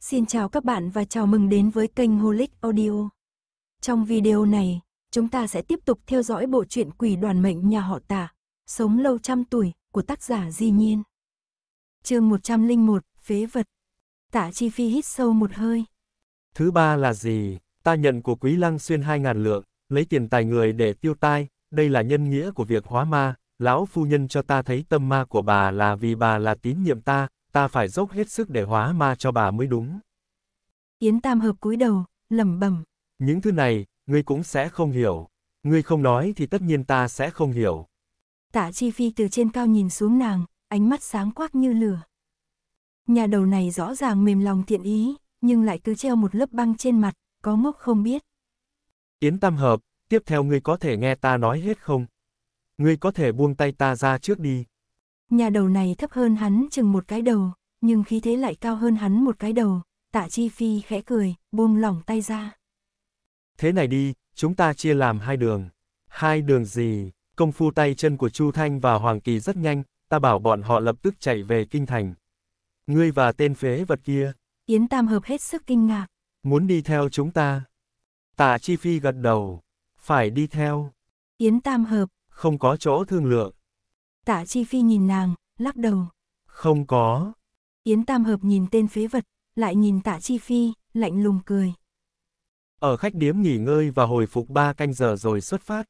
Xin chào các bạn và chào mừng đến với kênh Holic Audio. Trong video này, chúng ta sẽ tiếp tục theo dõi bộ truyện Quỷ đoàn mệnh nhà họ Tả, Sống lâu trăm tuổi của tác giả Di Nhiên. Chương 101: Phế vật. Tả Chi Phi hít sâu một hơi. Thứ ba là gì? Ta nhận của Quý Lăng xuyên 2000 lượng, lấy tiền tài người để tiêu tai, đây là nhân nghĩa của việc hóa ma, lão phu nhân cho ta thấy tâm ma của bà là vì bà là tín nhiệm ta, ta phải dốc hết sức để hóa ma cho bà mới đúng. Yến Tam Hợp cúi đầu, lẩm bẩm. Những thứ này, ngươi cũng sẽ không hiểu. Ngươi không nói thì tất nhiên ta sẽ không hiểu. Tạ Chi Phi từ trên cao nhìn xuống nàng, ánh mắt sáng quắc như lửa. Nhà đầu này rõ ràng mềm lòng thiện ý, nhưng lại cứ treo một lớp băng trên mặt, có ngốc không biết. Yến Tam Hợp, tiếp theo ngươi có thể nghe ta nói hết không? Ngươi có thể buông tay ta ra trước đi. Nhà đầu này thấp hơn hắn chừng một cái đầu, nhưng khí thế lại cao hơn hắn một cái đầu, tạ chi phi khẽ cười, buông lỏng tay ra. Thế này đi, chúng ta chia làm hai đường. Hai đường gì? Công phu tay chân của Chu Thanh và Hoàng Kỳ rất nhanh, ta bảo bọn họ lập tức chạy về kinh thành. Ngươi và tên phế vật kia. Yến Tam Hợp hết sức kinh ngạc. Muốn đi theo chúng ta. Tạ Chi Phi gật đầu. Phải đi theo. Yến Tam Hợp. Không có chỗ thương lượng. Tạ Chi Phi nhìn nàng, lắc đầu. Không có. Yến Tam Hợp nhìn tên phế vật, lại nhìn Tạ Chi Phi, lạnh lùng cười. Ở khách điếm nghỉ ngơi và hồi phục ba canh giờ rồi xuất phát.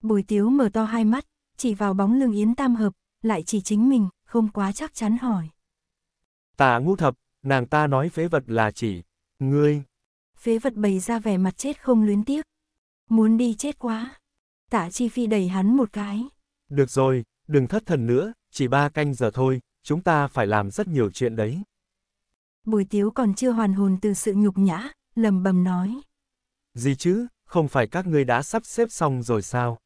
Bùi Tiếu mở to hai mắt, chỉ vào bóng lưng Yến Tam Hợp, lại chỉ chính mình, không quá chắc chắn hỏi. Tạ ngũ thập, nàng ta nói phế vật là chỉ, ngươi. Phế vật bày ra vẻ mặt chết không luyến tiếc. Muốn đi chết quá. Tạ Chi Phi đẩy hắn một cái. Được rồi, đừng thất thần nữa, chỉ ba canh giờ thôi, chúng ta phải làm rất nhiều chuyện đấy. Bùi tiếu còn chưa hoàn hồn từ sự nhục nhã, lầm bầm nói. Gì chứ, không phải các ngươi đã sắp xếp xong rồi sao?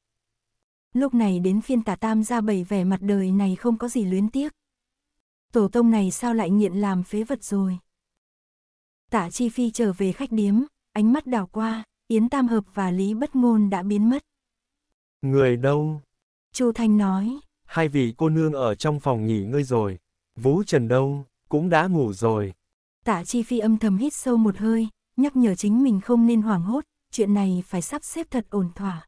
Lúc này đến phiên tả tam ra bày vẻ mặt đời này không có gì luyến tiếc. Tổ tông này sao lại nghiện làm phế vật rồi? Tả chi phi trở về khách điếm, ánh mắt đảo qua, Yến Tam Hợp và Lý Bất Ngôn đã biến mất. Người đâu? Chu Thanh nói hai vị cô nương ở trong phòng nghỉ ngơi rồi. Vũ Trần đâu, cũng đã ngủ rồi. Tạ Chi Phi âm thầm hít sâu một hơi, nhắc nhở chính mình không nên hoảng hốt, chuyện này phải sắp xếp thật ổn thỏa.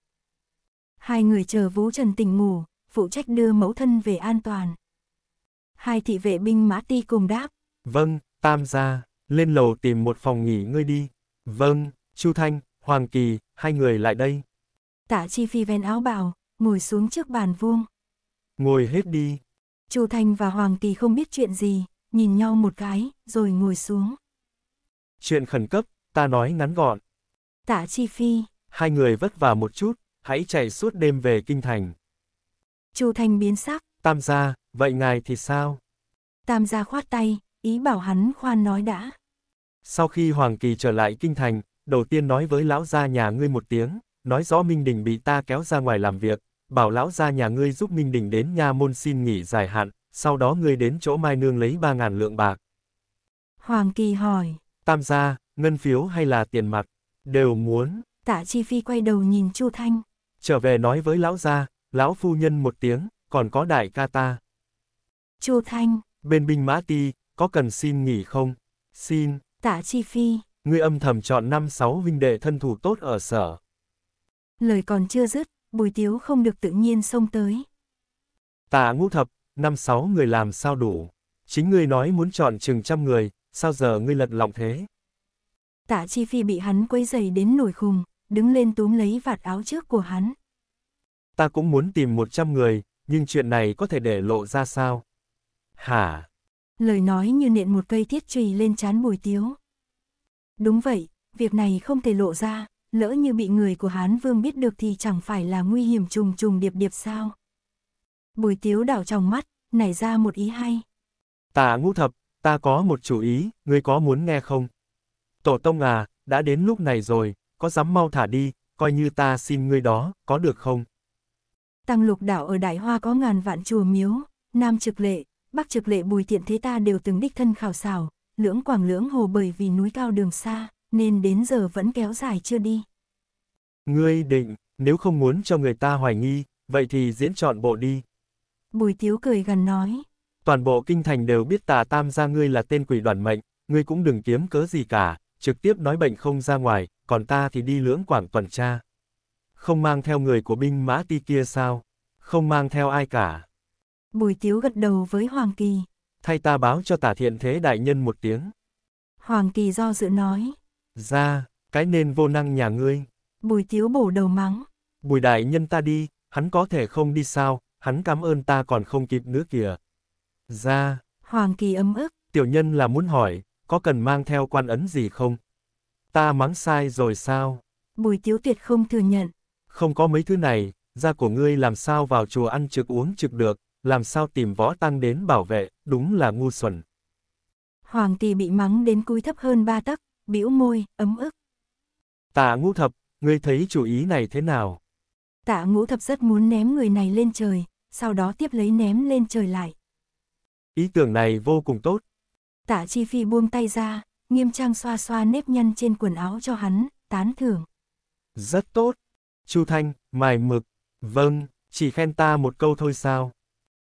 Hai người chờ Vũ Trần tỉnh ngủ, phụ trách đưa mẫu thân về an toàn. Hai thị vệ binh Mã Ti cùng đáp. Vâng, Tam gia, lên lầu tìm một phòng nghỉ ngơi đi. Vâng, Chu Thanh, Hoàng Kỳ, hai người lại đây. Tạ Chi Phi ven áo bào, ngồi xuống trước bàn vuông. Ngồi hết đi. Chu Thanh và Hoàng Kỳ không biết chuyện gì, nhìn nhau một cái, rồi ngồi xuống. Chuyện khẩn cấp, ta nói ngắn gọn. Tạ Chi Phi. Hai người vất vả một chút, hãy chạy suốt đêm về Kinh Thành. Chu Thanh biến sắc. Tam gia, vậy ngài thì sao? Tam gia khoát tay, ý bảo hắn khoan nói đã. Sau khi Hoàng Kỳ trở lại Kinh Thành, đầu tiên nói với lão gia nhà ngươi một tiếng, nói rõ Minh Đình bị ta kéo ra ngoài làm việc, bảo lão gia nhà ngươi giúp Minh Đình đến nha môn xin nghỉ dài hạn, sau đó ngươi đến chỗ Mai Nương lấy 3.000 lượng bạc. Hoàng Kỳ hỏi, tam gia, ngân phiếu hay là tiền mặt, đều muốn. Tạ Chi Phi quay đầu nhìn Chu Thanh. Trở về nói với lão gia, lão phu nhân một tiếng, còn có đại ca ta. Chu Thanh, bên binh mã ti, có cần xin nghỉ không? Xin. Tạ Chi Phi, ngươi âm thầm chọn năm sáu huynh đệ thân thủ tốt ở sở. Lời còn chưa dứt, Bùi Tiếu không được tự nhiên xông tới. Tạ ngũ thập, năm sáu người làm sao đủ. Chính ngươi nói muốn chọn chừng trăm người, sao giờ ngươi lật lọng thế? Tạ Chi Phi bị hắn quấy dày đến nổi khùng, đứng lên túm lấy vạt áo trước của hắn. Ta cũng muốn tìm một trăm người, nhưng chuyện này có thể để lộ ra sao? Hả? Lời nói như nện một cây thiết trùy lên chán bùi tiếu. Đúng vậy, việc này không thể lộ ra lỡ như bị người của Hán Vương biết được thì chẳng phải là nguy hiểm trùng trùng điệp điệp sao. Bùi tiếu đảo trong mắt, nảy ra một ý hay. Tả ngũ thập, ta có một chủ ý, ngươi có muốn nghe không? Tổ tông à, đã đến lúc này rồi, có dám mau thả đi, coi như ta xin ngươi đó, có được không? Tăng lục đảo ở Đại Hoa có ngàn vạn chùa miếu, Nam Trực Lệ, Bắc Trực Lệ Bùi thiện Thế ta đều từng đích thân khảo xảo, lưỡng Quảng lưỡng Hồ bởi vì núi cao đường xa nên đến giờ vẫn kéo dài chưa đi. Ngươi định, nếu không muốn cho người ta hoài nghi, vậy thì diễn trọn bộ đi. Bùi tiếu cười gần nói. Toàn bộ kinh thành đều biết tà tam gia ngươi là tên quỷ đoàn mệnh, ngươi cũng đừng kiếm cớ gì cả, trực tiếp nói bệnh không ra ngoài, còn ta thì đi lưỡng quảng tuần tra. Không mang theo người của binh mã ti kia sao? Không mang theo ai cả. Bùi tiếu gật đầu với Hoàng Kỳ. Thay ta báo cho tả thiện thế đại nhân một tiếng. Hoàng Kỳ do dự nói. Ra, cái nên vô năng nhà ngươi. Bùi tiếu bổ đầu mắng. Bùi đại nhân ta đi, hắn có thể không đi sao, hắn cảm ơn ta còn không kịp nữa kìa. Ra. Hoàng kỳ ấm ức. Tiểu nhân là muốn hỏi, có cần mang theo quan ấn gì không? Ta mắng sai rồi sao? Bùi tiếu tuyệt không thừa nhận. Không có mấy thứ này, da của ngươi làm sao vào chùa ăn trực uống trực được, làm sao tìm võ tăng đến bảo vệ, đúng là ngu xuẩn. Hoàng tỷ bị mắng đến cúi thấp hơn ba tấc bĩu môi, ấm ức. Tạ ngũ thập, ngươi thấy chủ ý này thế nào? Tạ ngũ thập rất muốn ném người này lên trời, sau đó tiếp lấy ném lên trời lại. Ý tưởng này vô cùng tốt. Tạ chi phi buông tay ra, nghiêm trang xoa xoa nếp nhăn trên quần áo cho hắn, tán thưởng. Rất tốt. Chu Thanh, mài mực. Vâng, chỉ khen ta một câu thôi sao?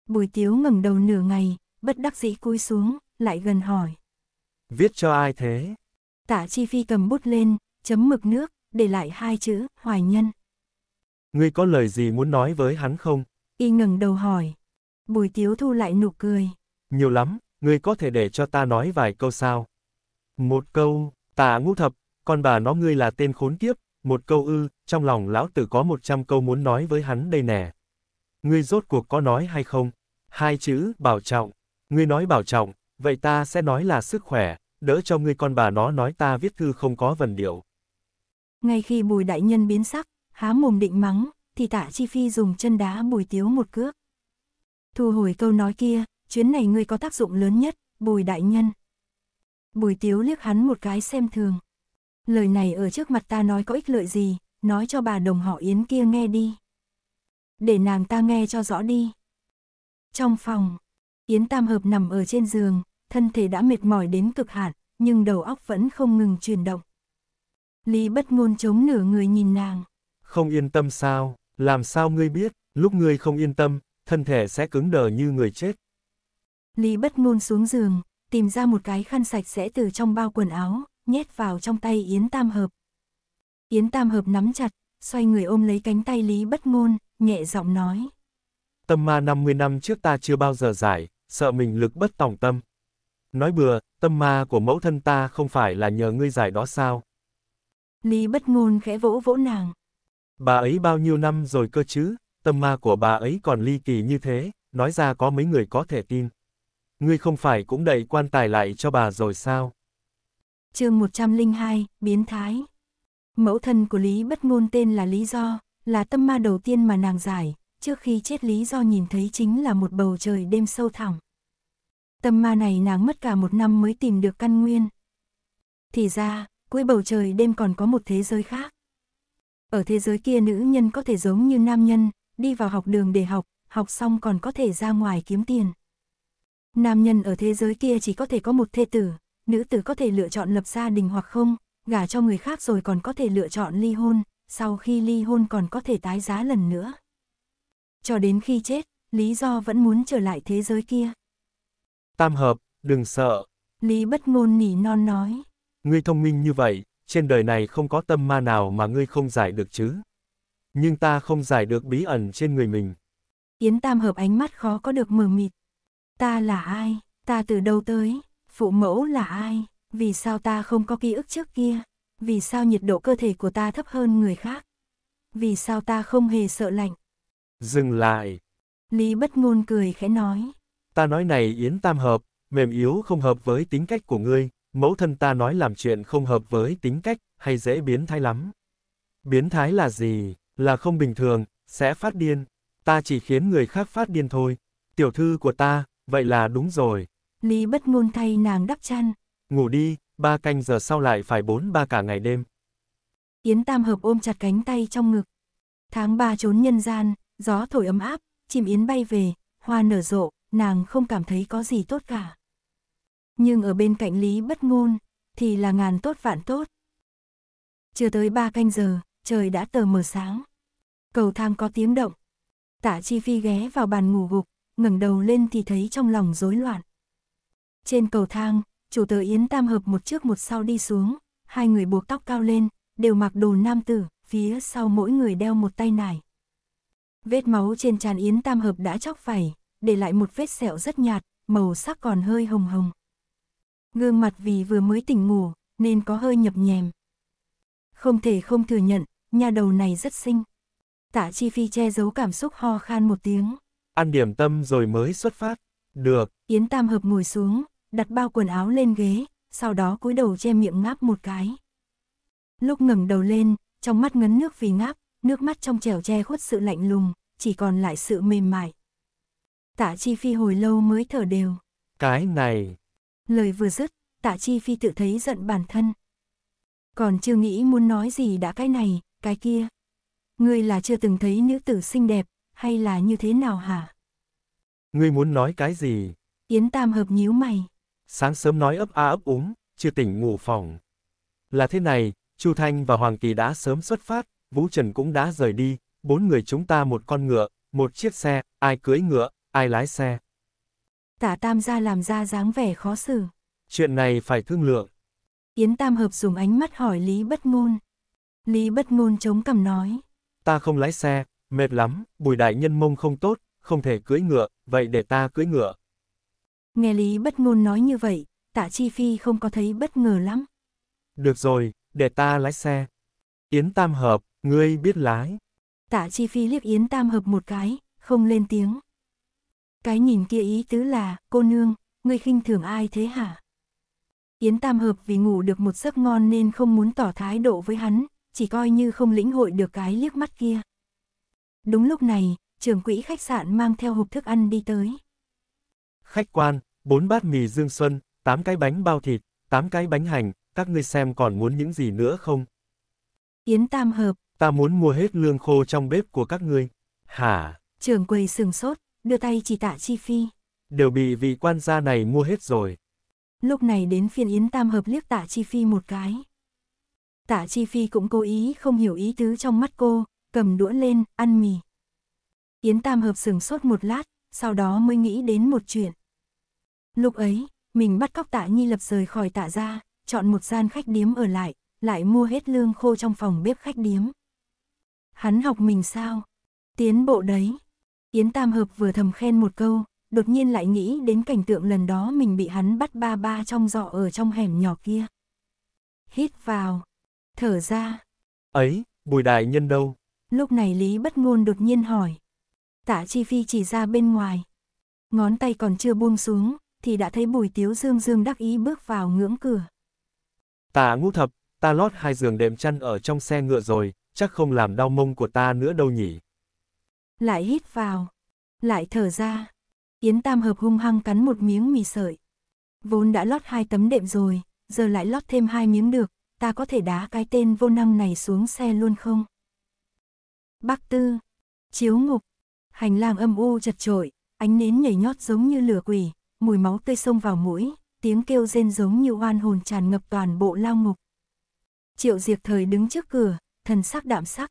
Bùi tiếu ngẩng đầu nửa ngày, bất đắc dĩ cúi xuống, lại gần hỏi. Viết cho ai thế? Tạ Chi Phi cầm bút lên, chấm mực nước, để lại hai chữ, hoài nhân. Ngươi có lời gì muốn nói với hắn không? Y ngừng đầu hỏi. Bùi tiếu thu lại nụ cười. Nhiều lắm, ngươi có thể để cho ta nói vài câu sao? Một câu, tạ ngũ thập, con bà nó ngươi là tên khốn kiếp, một câu ư, trong lòng lão tử có một trăm câu muốn nói với hắn đây nè. Ngươi rốt cuộc có nói hay không? Hai chữ, bảo trọng. Ngươi nói bảo trọng, vậy ta sẽ nói là sức khỏe đỡ cho ngươi con bà nó nói ta viết thư không có vần điệu. Ngay khi bùi đại nhân biến sắc, há mồm định mắng, thì tạ chi phi dùng chân đá bùi tiếu một cước. Thu hồi câu nói kia, chuyến này ngươi có tác dụng lớn nhất, bùi đại nhân. Bùi tiếu liếc hắn một cái xem thường. Lời này ở trước mặt ta nói có ích lợi gì, nói cho bà đồng họ yến kia nghe đi. Để nàng ta nghe cho rõ đi. Trong phòng, Yến Tam Hợp nằm ở trên giường, thân thể đã mệt mỏi đến cực hạn, nhưng đầu óc vẫn không ngừng chuyển động. Lý bất ngôn chống nửa người nhìn nàng. Không yên tâm sao, làm sao ngươi biết, lúc ngươi không yên tâm, thân thể sẽ cứng đờ như người chết. Lý bất ngôn xuống giường, tìm ra một cái khăn sạch sẽ từ trong bao quần áo, nhét vào trong tay Yến Tam Hợp. Yến Tam Hợp nắm chặt, xoay người ôm lấy cánh tay Lý bất ngôn, nhẹ giọng nói. Tâm ma 50 năm trước ta chưa bao giờ giải, sợ mình lực bất tòng tâm. Nói bừa, tâm ma của mẫu thân ta không phải là nhờ ngươi giải đó sao? Lý bất ngôn khẽ vỗ vỗ nàng. Bà ấy bao nhiêu năm rồi cơ chứ, tâm ma của bà ấy còn ly kỳ như thế, nói ra có mấy người có thể tin. Ngươi không phải cũng đậy quan tài lại cho bà rồi sao? chương 102, Biến Thái Mẫu thân của Lý bất ngôn tên là Lý Do, là tâm ma đầu tiên mà nàng giải, trước khi chết Lý Do nhìn thấy chính là một bầu trời đêm sâu thẳm. Tâm ma này nàng mất cả một năm mới tìm được căn nguyên. Thì ra, cuối bầu trời đêm còn có một thế giới khác. Ở thế giới kia nữ nhân có thể giống như nam nhân, đi vào học đường để học, học xong còn có thể ra ngoài kiếm tiền. Nam nhân ở thế giới kia chỉ có thể có một thê tử, nữ tử có thể lựa chọn lập gia đình hoặc không, gả cho người khác rồi còn có thể lựa chọn ly hôn, sau khi ly hôn còn có thể tái giá lần nữa. Cho đến khi chết, lý do vẫn muốn trở lại thế giới kia. Tam hợp, đừng sợ. Lý bất ngôn nỉ non nói. Ngươi thông minh như vậy, trên đời này không có tâm ma nào mà ngươi không giải được chứ. Nhưng ta không giải được bí ẩn trên người mình. Yến Tam hợp ánh mắt khó có được mờ mịt. Ta là ai? Ta từ đâu tới? Phụ mẫu là ai? Vì sao ta không có ký ức trước kia? Vì sao nhiệt độ cơ thể của ta thấp hơn người khác? Vì sao ta không hề sợ lạnh? Dừng lại. Lý bất ngôn cười khẽ nói ta nói này yến tam hợp, mềm yếu không hợp với tính cách của ngươi, mẫu thân ta nói làm chuyện không hợp với tính cách, hay dễ biến thái lắm. Biến thái là gì? Là không bình thường, sẽ phát điên. Ta chỉ khiến người khác phát điên thôi. Tiểu thư của ta, vậy là đúng rồi. Lý bất ngôn thay nàng đắp chăn. Ngủ đi, ba canh giờ sau lại phải bốn ba cả ngày đêm. Yến Tam Hợp ôm chặt cánh tay trong ngực. Tháng ba trốn nhân gian, gió thổi ấm áp, chim yến bay về, hoa nở rộ, nàng không cảm thấy có gì tốt cả. Nhưng ở bên cạnh Lý Bất Ngôn, thì là ngàn tốt vạn tốt. Chưa tới ba canh giờ, trời đã tờ mờ sáng. Cầu thang có tiếng động. tạ Chi Phi ghé vào bàn ngủ gục, ngẩng đầu lên thì thấy trong lòng rối loạn. Trên cầu thang, chủ tờ Yến Tam Hợp một trước một sau đi xuống, hai người buộc tóc cao lên, đều mặc đồ nam tử, phía sau mỗi người đeo một tay nải. Vết máu trên tràn Yến Tam Hợp đã chóc vảy, để lại một vết sẹo rất nhạt, màu sắc còn hơi hồng hồng. Gương mặt vì vừa mới tỉnh ngủ, nên có hơi nhập nhèm. Không thể không thừa nhận, nhà đầu này rất xinh. Tạ Chi Phi che giấu cảm xúc ho khan một tiếng. Ăn điểm tâm rồi mới xuất phát. Được. Yến Tam Hợp ngồi xuống, đặt bao quần áo lên ghế, sau đó cúi đầu che miệng ngáp một cái. Lúc ngẩng đầu lên, trong mắt ngấn nước vì ngáp, nước mắt trong trẻo che khuất sự lạnh lùng, chỉ còn lại sự mềm mại, Tạ Chi Phi hồi lâu mới thở đều. Cái này. Lời vừa dứt, Tạ Chi Phi tự thấy giận bản thân. Còn chưa nghĩ muốn nói gì đã cái này, cái kia. Ngươi là chưa từng thấy nữ tử xinh đẹp, hay là như thế nào hả? Ngươi muốn nói cái gì? Yến Tam hợp nhíu mày. Sáng sớm nói ấp a ấp úng, chưa tỉnh ngủ phòng. Là thế này, Chu Thanh và Hoàng Kỳ đã sớm xuất phát, Vũ Trần cũng đã rời đi, bốn người chúng ta một con ngựa, một chiếc xe, ai cưỡi ngựa, Ai lái xe? Tả Tam gia làm ra dáng vẻ khó xử. Chuyện này phải thương lượng. Yến Tam Hợp dùng ánh mắt hỏi Lý Bất Ngôn. Lý Bất Ngôn chống cằm nói. Ta không lái xe, mệt lắm, bùi đại nhân mông không tốt, không thể cưỡi ngựa, vậy để ta cưỡi ngựa. Nghe Lý Bất Ngôn nói như vậy, Tả Chi Phi không có thấy bất ngờ lắm. Được rồi, để ta lái xe. Yến Tam Hợp, ngươi biết lái. Tả Chi Phi liếc Yến Tam Hợp một cái, không lên tiếng. Cái nhìn kia ý tứ là, cô nương, ngươi khinh thường ai thế hả? Yến Tam Hợp vì ngủ được một giấc ngon nên không muốn tỏ thái độ với hắn, chỉ coi như không lĩnh hội được cái liếc mắt kia. Đúng lúc này, trưởng quỹ khách sạn mang theo hộp thức ăn đi tới. Khách quan, bốn bát mì dương xuân, tám cái bánh bao thịt, tám cái bánh hành, các ngươi xem còn muốn những gì nữa không? Yến Tam Hợp. Ta muốn mua hết lương khô trong bếp của các ngươi. Hả? Trường quầy sừng sốt, đưa tay chỉ tạ chi phi. Đều bị vị quan gia này mua hết rồi. Lúc này đến phiên Yến Tam hợp liếc tạ chi phi một cái. Tạ chi phi cũng cố ý không hiểu ý tứ trong mắt cô, cầm đũa lên, ăn mì. Yến Tam hợp sừng sốt một lát, sau đó mới nghĩ đến một chuyện. Lúc ấy, mình bắt cóc tạ nhi lập rời khỏi tạ ra, chọn một gian khách điếm ở lại, lại mua hết lương khô trong phòng bếp khách điếm. Hắn học mình sao? Tiến bộ đấy, Yến Tam Hợp vừa thầm khen một câu, đột nhiên lại nghĩ đến cảnh tượng lần đó mình bị hắn bắt ba ba trong dọ ở trong hẻm nhỏ kia. Hít vào, thở ra. Ấy, bùi đại nhân đâu? Lúc này Lý Bất Ngôn đột nhiên hỏi. Tạ Chi Phi chỉ ra bên ngoài. Ngón tay còn chưa buông xuống, thì đã thấy bùi tiếu dương dương đắc ý bước vào ngưỡng cửa. Tạ ngũ thập, ta lót hai giường đệm chăn ở trong xe ngựa rồi, chắc không làm đau mông của ta nữa đâu nhỉ lại hít vào, lại thở ra. Yến Tam Hợp hung hăng cắn một miếng mì sợi. Vốn đã lót hai tấm đệm rồi, giờ lại lót thêm hai miếng được, ta có thể đá cái tên vô năng này xuống xe luôn không? Bắc Tư, chiếu ngục, hành lang âm u chật trội, ánh nến nhảy nhót giống như lửa quỷ, mùi máu tươi sông vào mũi, tiếng kêu rên giống như oan hồn tràn ngập toàn bộ lao ngục. Triệu Diệp Thời đứng trước cửa, thần sắc đạm sắc.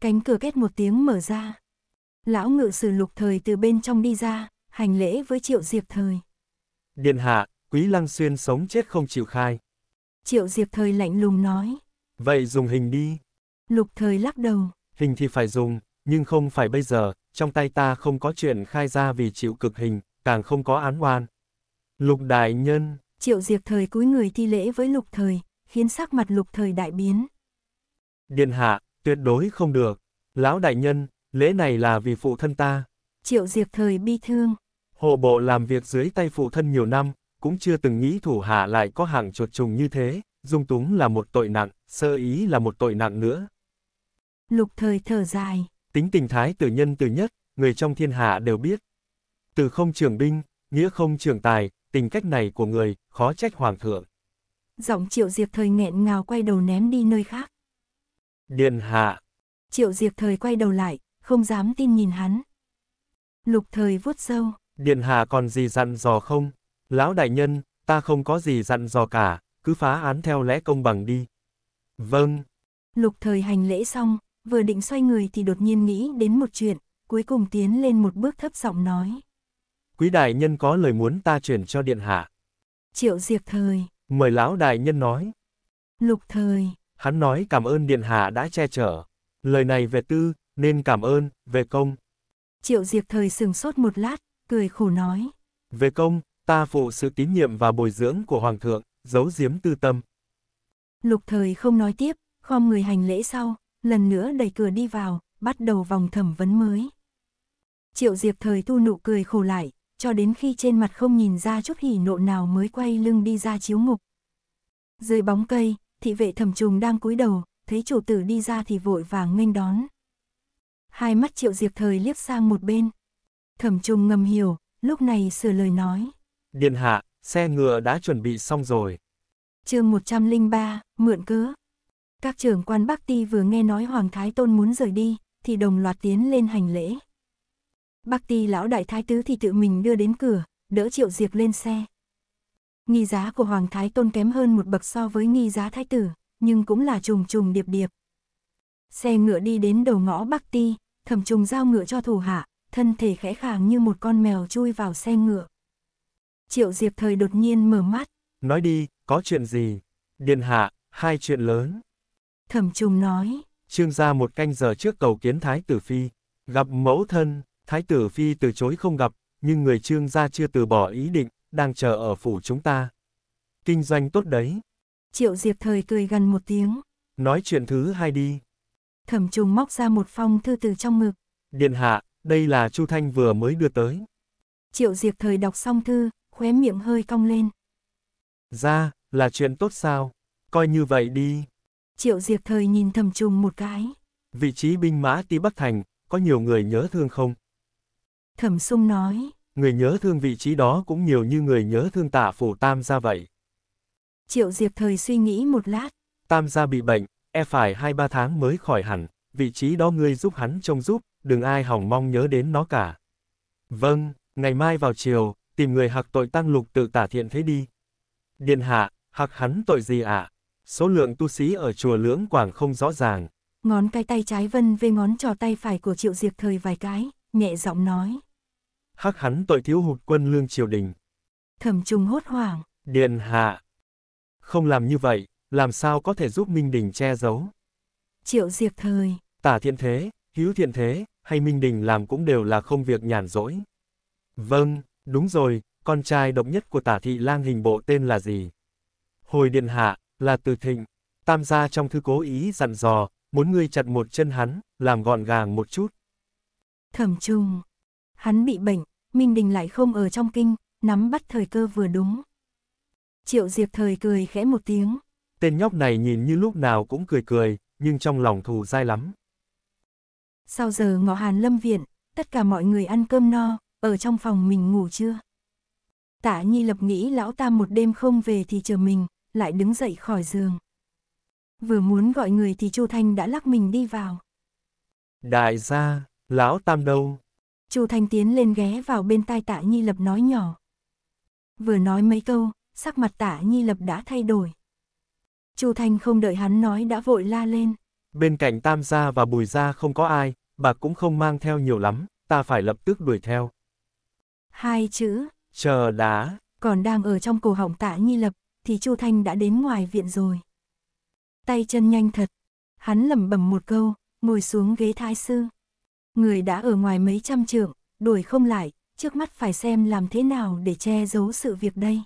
Cánh cửa két một tiếng mở ra. Lão ngự sử lục thời từ bên trong đi ra, hành lễ với triệu diệp thời. Điện hạ, quý lăng xuyên sống chết không chịu khai. Triệu diệp thời lạnh lùng nói. Vậy dùng hình đi. Lục thời lắc đầu. Hình thì phải dùng, nhưng không phải bây giờ, trong tay ta không có chuyện khai ra vì chịu cực hình, càng không có án oan. Lục đại nhân. Triệu diệp thời cúi người thi lễ với lục thời, khiến sắc mặt lục thời đại biến. Điện hạ, tuyệt đối không được. Lão đại nhân, Lễ này là vì phụ thân ta. Triệu Diệp thời bi thương. Hộ bộ làm việc dưới tay phụ thân nhiều năm, cũng chưa từng nghĩ thủ hạ lại có hạng chuột trùng như thế, dung túng là một tội nặng, sơ ý là một tội nặng nữa. Lục thời thở dài. Tính tình thái tử nhân từ nhất, người trong thiên hạ đều biết. Từ không trường binh, nghĩa không trường tài, tình cách này của người, khó trách hoàng thượng. Giọng triệu diệp thời nghẹn ngào quay đầu ném đi nơi khác. Điện hạ. Triệu diệp thời quay đầu lại, không dám tin nhìn hắn. Lục thời vuốt sâu. Điện hạ còn gì dặn dò không? Lão đại nhân, ta không có gì dặn dò cả, cứ phá án theo lẽ công bằng đi. Vâng. Lục thời hành lễ xong, vừa định xoay người thì đột nhiên nghĩ đến một chuyện, cuối cùng tiến lên một bước thấp giọng nói. Quý đại nhân có lời muốn ta chuyển cho điện hạ. Triệu diệt thời. Mời lão đại nhân nói. Lục thời. Hắn nói cảm ơn điện hạ đã che chở. Lời này về tư, nên cảm ơn, về công. Triệu Diệp thời sừng sốt một lát, cười khổ nói. Về công, ta phụ sự tín nhiệm và bồi dưỡng của Hoàng thượng, giấu giếm tư tâm. Lục thời không nói tiếp, khom người hành lễ sau, lần nữa đẩy cửa đi vào, bắt đầu vòng thẩm vấn mới. Triệu Diệp thời thu nụ cười khổ lại, cho đến khi trên mặt không nhìn ra chút hỉ nộ nào mới quay lưng đi ra chiếu ngục. Dưới bóng cây, thị vệ thẩm trùng đang cúi đầu, thấy chủ tử đi ra thì vội vàng nghênh đón hai mắt triệu diệp thời liếc sang một bên. Thẩm trùng ngầm hiểu, lúc này sửa lời nói. Điện hạ, xe ngựa đã chuẩn bị xong rồi. chương 103, mượn cớ. Các trưởng quan Bắc Ti vừa nghe nói Hoàng Thái Tôn muốn rời đi, thì đồng loạt tiến lên hành lễ. Bắc Ti lão đại thái tứ thì tự mình đưa đến cửa, đỡ triệu diệp lên xe. Nghi giá của Hoàng Thái Tôn kém hơn một bậc so với nghi giá thái tử, nhưng cũng là trùng trùng điệp điệp. Xe ngựa đi đến đầu ngõ Bắc Ti, Thẩm trùng giao ngựa cho thủ hạ, thân thể khẽ khàng như một con mèo chui vào xe ngựa. Triệu Diệp Thời đột nhiên mở mắt. Nói đi, có chuyện gì? Điện hạ, hai chuyện lớn. Thẩm trùng nói. Trương gia một canh giờ trước cầu kiến Thái Tử Phi. Gặp mẫu thân, Thái Tử Phi từ chối không gặp, nhưng người trương gia chưa từ bỏ ý định, đang chờ ở phủ chúng ta. Kinh doanh tốt đấy. Triệu Diệp Thời cười gần một tiếng. Nói chuyện thứ hai đi thẩm trùng móc ra một phong thư từ trong ngực. Điện hạ, đây là Chu Thanh vừa mới đưa tới. Triệu Diệp thời đọc xong thư, khóe miệng hơi cong lên. Ra, là chuyện tốt sao? Coi như vậy đi. Triệu Diệp thời nhìn Thẩm trùng một cái. Vị trí binh mã tí Bắc Thành, có nhiều người nhớ thương không? Thẩm sung nói. Người nhớ thương vị trí đó cũng nhiều như người nhớ thương tả phủ Tam gia vậy. Triệu Diệp thời suy nghĩ một lát. Tam gia bị bệnh, e phải hai ba tháng mới khỏi hẳn, vị trí đó ngươi giúp hắn trông giúp, đừng ai hỏng mong nhớ đến nó cả. Vâng, ngày mai vào chiều, tìm người hạc tội tăng lục tự tả thiện thế đi. Điện hạ, hạc hắn tội gì ạ? À? Số lượng tu sĩ ở chùa Lưỡng Quảng không rõ ràng. Ngón cái tay trái vân về ngón trò tay phải của triệu diệt thời vài cái, nhẹ giọng nói. Hắc hắn tội thiếu hụt quân lương triều đình. Thẩm trùng hốt hoảng. Điện hạ. Không làm như vậy, làm sao có thể giúp Minh Đình che giấu. Triệu Diệp thời, tả thiện thế, hữu thiện thế, hay Minh Đình làm cũng đều là không việc nhàn rỗi. Vâng, đúng rồi, con trai độc nhất của tả thị lang hình bộ tên là gì? Hồi điện hạ, là từ thịnh, tam gia trong thư cố ý dặn dò, muốn ngươi chặt một chân hắn, làm gọn gàng một chút. Thẩm Trung, hắn bị bệnh, Minh Đình lại không ở trong kinh, nắm bắt thời cơ vừa đúng. Triệu Diệp thời cười khẽ một tiếng, Tên nhóc này nhìn như lúc nào cũng cười cười, nhưng trong lòng thù dai lắm. Sau giờ ngọ hàn lâm viện, tất cả mọi người ăn cơm no, ở trong phòng mình ngủ chưa? Tả Nhi lập nghĩ lão tam một đêm không về thì chờ mình, lại đứng dậy khỏi giường. Vừa muốn gọi người thì Chu Thanh đã lắc mình đi vào. Đại gia, lão tam đâu? Chu Thanh tiến lên ghé vào bên tai Tạ Nhi lập nói nhỏ. Vừa nói mấy câu, sắc mặt Tạ Nhi lập đã thay đổi. Chu Thanh không đợi hắn nói đã vội la lên. Bên cạnh Tam Gia và Bùi Gia không có ai, bà cũng không mang theo nhiều lắm, ta phải lập tức đuổi theo. Hai chữ. Chờ đã. Còn đang ở trong cổ họng tạ nhi lập, thì Chu Thanh đã đến ngoài viện rồi. Tay chân nhanh thật. Hắn lẩm bẩm một câu, ngồi xuống ghế thái sư. Người đã ở ngoài mấy trăm trượng, đuổi không lại, trước mắt phải xem làm thế nào để che giấu sự việc đây.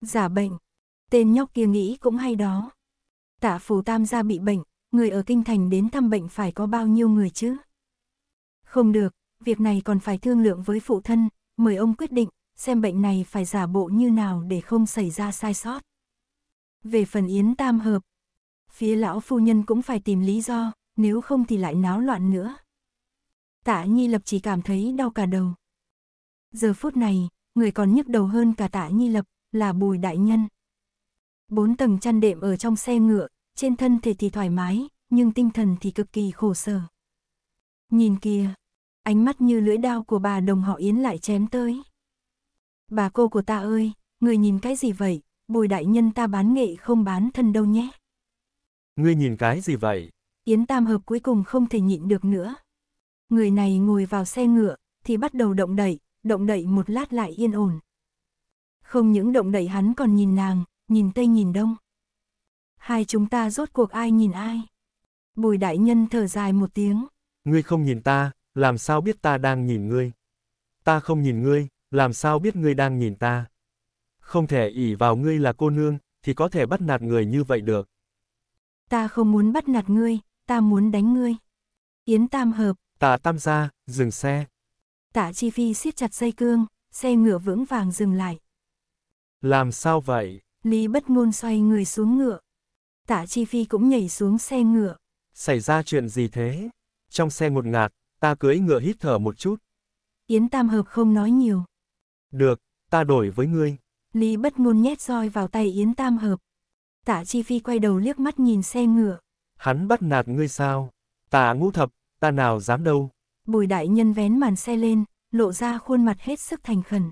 Giả bệnh, tên nhóc kia nghĩ cũng hay đó. Tạ Phù Tam gia bị bệnh, người ở kinh thành đến thăm bệnh phải có bao nhiêu người chứ? Không được, việc này còn phải thương lượng với phụ thân, mời ông quyết định xem bệnh này phải giả bộ như nào để không xảy ra sai sót. Về phần Yến Tam Hợp, phía lão phu nhân cũng phải tìm lý do, nếu không thì lại náo loạn nữa. Tạ Nhi Lập chỉ cảm thấy đau cả đầu. Giờ phút này, người còn nhức đầu hơn cả Tạ Nhi Lập là Bùi Đại Nhân. Bốn tầng chăn đệm ở trong xe ngựa, trên thân thể thì thoải mái, nhưng tinh thần thì cực kỳ khổ sở. Nhìn kìa, ánh mắt như lưỡi đao của bà đồng họ Yến lại chém tới. Bà cô của ta ơi, người nhìn cái gì vậy, bùi đại nhân ta bán nghệ không bán thân đâu nhé. Ngươi nhìn cái gì vậy? Yến Tam Hợp cuối cùng không thể nhịn được nữa. Người này ngồi vào xe ngựa, thì bắt đầu động đẩy, động đẩy một lát lại yên ổn. Không những động đẩy hắn còn nhìn nàng, nhìn Tây nhìn Đông. Hai chúng ta rốt cuộc ai nhìn ai? Bùi đại nhân thở dài một tiếng. Ngươi không nhìn ta, làm sao biết ta đang nhìn ngươi? Ta không nhìn ngươi, làm sao biết ngươi đang nhìn ta? Không thể ỷ vào ngươi là cô nương, thì có thể bắt nạt người như vậy được. Ta không muốn bắt nạt ngươi, ta muốn đánh ngươi. Yến Tam Hợp. Tạ Tam gia, dừng xe. Tạ Chi Phi siết chặt dây cương, xe ngựa vững vàng dừng lại. Làm sao vậy? Lý bất ngôn xoay người xuống ngựa. Tả Chi Phi cũng nhảy xuống xe ngựa. Xảy ra chuyện gì thế? Trong xe ngột ngạt, ta cưỡi ngựa hít thở một chút. Yến Tam Hợp không nói nhiều. Được, ta đổi với ngươi. Lý bất ngôn nhét roi vào tay Yến Tam Hợp. Tả Chi Phi quay đầu liếc mắt nhìn xe ngựa. Hắn bắt nạt ngươi sao? Tả ngũ thập, ta nào dám đâu. Bùi đại nhân vén màn xe lên, lộ ra khuôn mặt hết sức thành khẩn.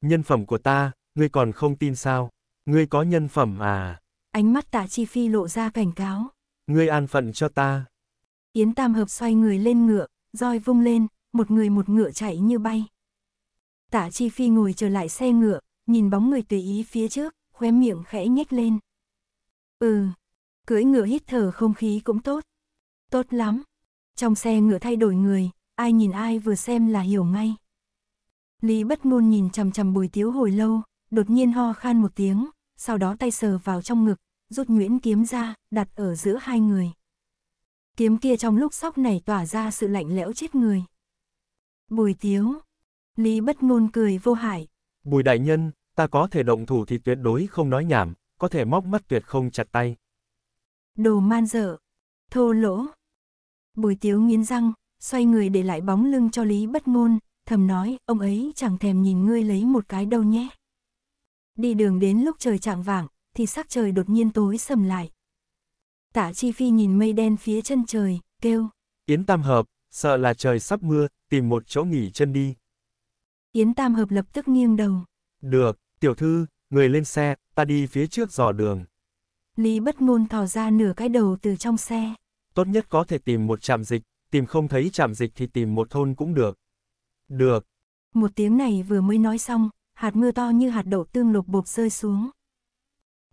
Nhân phẩm của ta, ngươi còn không tin sao? Ngươi có nhân phẩm à? Ánh mắt tạ chi phi lộ ra cảnh cáo. Ngươi an phận cho ta. Yến Tam Hợp xoay người lên ngựa, roi vung lên, một người một ngựa chạy như bay. Tả Chi Phi ngồi trở lại xe ngựa, nhìn bóng người tùy ý phía trước, khóe miệng khẽ nhếch lên. Ừ, cưỡi ngựa hít thở không khí cũng tốt. Tốt lắm. Trong xe ngựa thay đổi người, ai nhìn ai vừa xem là hiểu ngay. Lý bất ngôn nhìn chằm chằm bùi tiếu hồi lâu, đột nhiên ho khan một tiếng, sau đó tay sờ vào trong ngực, rút nhuyễn kiếm ra, đặt ở giữa hai người. Kiếm kia trong lúc sóc này tỏa ra sự lạnh lẽo chết người. Bùi tiếu. Lý bất ngôn cười vô hại. Bùi đại nhân, ta có thể động thủ thì tuyệt đối không nói nhảm, có thể móc mắt tuyệt không chặt tay. Đồ man dở. Thô lỗ. Bùi tiếu nghiến răng, xoay người để lại bóng lưng cho Lý bất ngôn, thầm nói ông ấy chẳng thèm nhìn ngươi lấy một cái đâu nhé đi đường đến lúc trời chạng vạng, thì sắc trời đột nhiên tối sầm lại. Tả Chi Phi nhìn mây đen phía chân trời, kêu. Yến Tam Hợp, sợ là trời sắp mưa, tìm một chỗ nghỉ chân đi. Yến Tam Hợp lập tức nghiêng đầu. Được, tiểu thư, người lên xe, ta đi phía trước dò đường. Lý bất ngôn thò ra nửa cái đầu từ trong xe. Tốt nhất có thể tìm một trạm dịch, tìm không thấy trạm dịch thì tìm một thôn cũng được. Được. Một tiếng này vừa mới nói xong, hạt mưa to như hạt đậu tương lục bột rơi xuống.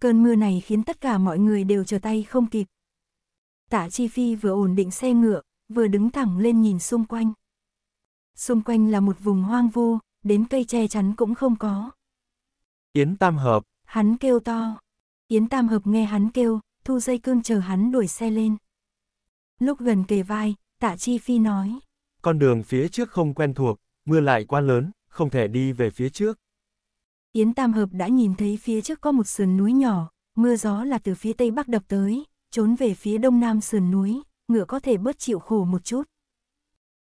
Cơn mưa này khiến tất cả mọi người đều trở tay không kịp. Tạ Chi Phi vừa ổn định xe ngựa, vừa đứng thẳng lên nhìn xung quanh. Xung quanh là một vùng hoang vu, đến cây che chắn cũng không có. Yến Tam Hợp. Hắn kêu to. Yến Tam Hợp nghe hắn kêu, thu dây cương chờ hắn đuổi xe lên. Lúc gần kề vai, Tạ Chi Phi nói. Con đường phía trước không quen thuộc, mưa lại quá lớn, không thể đi về phía trước. Yến Tam Hợp đã nhìn thấy phía trước có một sườn núi nhỏ, mưa gió là từ phía tây bắc đập tới, trốn về phía đông nam sườn núi, ngựa có thể bớt chịu khổ một chút.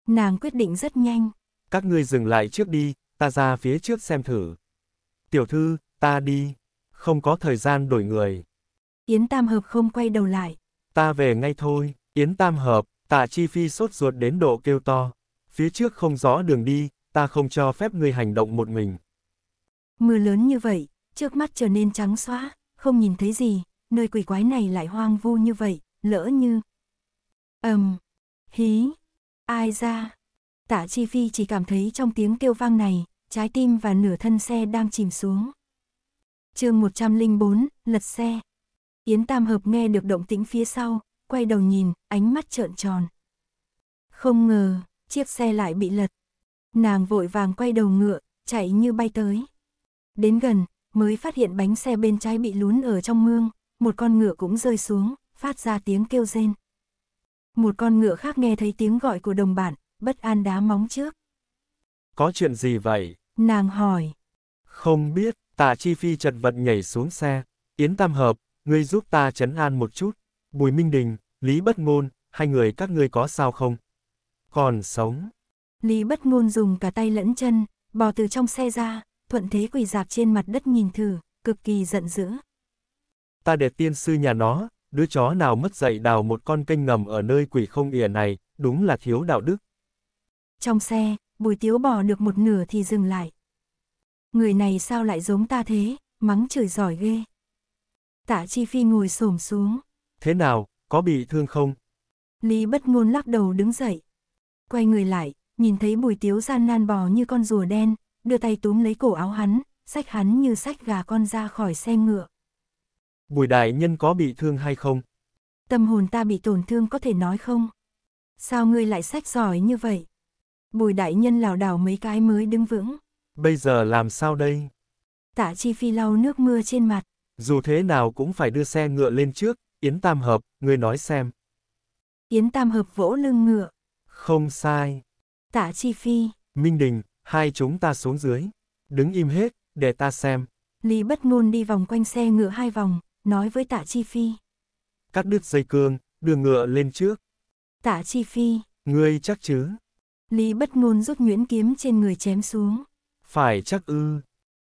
Nàng quyết định rất nhanh. Các ngươi dừng lại trước đi, ta ra phía trước xem thử. Tiểu thư, ta đi, không có thời gian đổi người. Yến Tam Hợp không quay đầu lại. Ta về ngay thôi, Yến Tam Hợp, tạ chi phi sốt ruột đến độ kêu to. Phía trước không rõ đường đi, ta không cho phép ngươi hành động một mình. Mưa lớn như vậy, trước mắt trở nên trắng xóa, không nhìn thấy gì, nơi quỷ quái này lại hoang vu như vậy, lỡ như... ầm, um, hí, ai ra? Tả Chi Phi chỉ cảm thấy trong tiếng kêu vang này, trái tim và nửa thân xe đang chìm xuống. chương 104, lật xe. Yến Tam Hợp nghe được động tĩnh phía sau, quay đầu nhìn, ánh mắt trợn tròn. Không ngờ, chiếc xe lại bị lật. Nàng vội vàng quay đầu ngựa, chạy như bay tới. Đến gần, mới phát hiện bánh xe bên trái bị lún ở trong mương, một con ngựa cũng rơi xuống, phát ra tiếng kêu rên. Một con ngựa khác nghe thấy tiếng gọi của đồng bạn, bất an đá móng trước. Có chuyện gì vậy? Nàng hỏi. Không biết, tạ chi phi chật vật nhảy xuống xe. Yến Tam Hợp, ngươi giúp ta chấn an một chút. Bùi Minh Đình, Lý Bất Ngôn, hai người các ngươi có sao không? Còn sống. Lý Bất Ngôn dùng cả tay lẫn chân, bò từ trong xe ra thuận thế quỳ dạp trên mặt đất nhìn thử, cực kỳ giận dữ. Ta để tiên sư nhà nó, đứa chó nào mất dạy đào một con kênh ngầm ở nơi quỷ không ỉa này, đúng là thiếu đạo đức. Trong xe, bùi tiếu bỏ được một nửa thì dừng lại. Người này sao lại giống ta thế, mắng chửi giỏi ghê. Tạ Chi Phi ngồi xổm xuống. Thế nào, có bị thương không? Lý bất ngôn lắc đầu đứng dậy. Quay người lại, nhìn thấy bùi tiếu gian nan bò như con rùa đen, đưa tay túm lấy cổ áo hắn, sách hắn như sách gà con ra khỏi xe ngựa. Bùi đại nhân có bị thương hay không? Tâm hồn ta bị tổn thương có thể nói không? Sao ngươi lại sách giỏi như vậy? Bùi đại nhân lảo đảo mấy cái mới đứng vững. Bây giờ làm sao đây? Tạ Chi Phi lau nước mưa trên mặt. Dù thế nào cũng phải đưa xe ngựa lên trước, Yến Tam Hợp, ngươi nói xem. Yến Tam Hợp vỗ lưng ngựa. Không sai. Tạ Chi Phi. Minh Đình, Hai chúng ta xuống dưới. Đứng im hết, để ta xem. Lý bất ngôn đi vòng quanh xe ngựa hai vòng, nói với tạ chi phi. Cắt đứt dây cương, đưa ngựa lên trước. Tạ chi phi. Ngươi chắc chứ? Lý bất ngôn rút nguyễn kiếm trên người chém xuống. Phải chắc ư.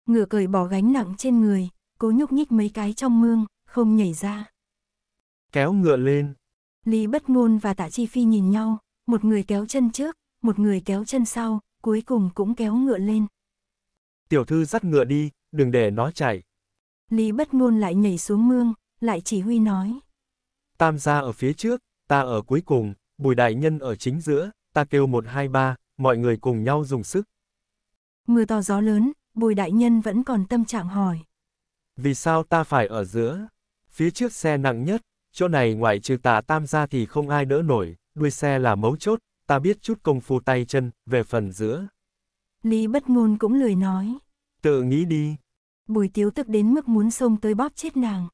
Ngựa cởi bỏ gánh nặng trên người, cố nhúc nhích mấy cái trong mương, không nhảy ra. Kéo ngựa lên. Lý bất ngôn và tạ chi phi nhìn nhau, một người kéo chân trước, một người kéo chân sau, cuối cùng cũng kéo ngựa lên. Tiểu thư dắt ngựa đi, đừng để nó chạy. Lý bất ngôn lại nhảy xuống mương, lại chỉ huy nói. Tam gia ở phía trước, ta ở cuối cùng, bùi đại nhân ở chính giữa, ta kêu một hai ba, mọi người cùng nhau dùng sức. Mưa to gió lớn, bùi đại nhân vẫn còn tâm trạng hỏi. Vì sao ta phải ở giữa? Phía trước xe nặng nhất, chỗ này ngoại trừ tà tam gia thì không ai đỡ nổi, đuôi xe là mấu chốt, ta biết chút công phu tay chân, về phần giữa. Lý bất ngôn cũng lười nói. Tự nghĩ đi. Bùi tiếu tức đến mức muốn xông tới bóp chết nàng.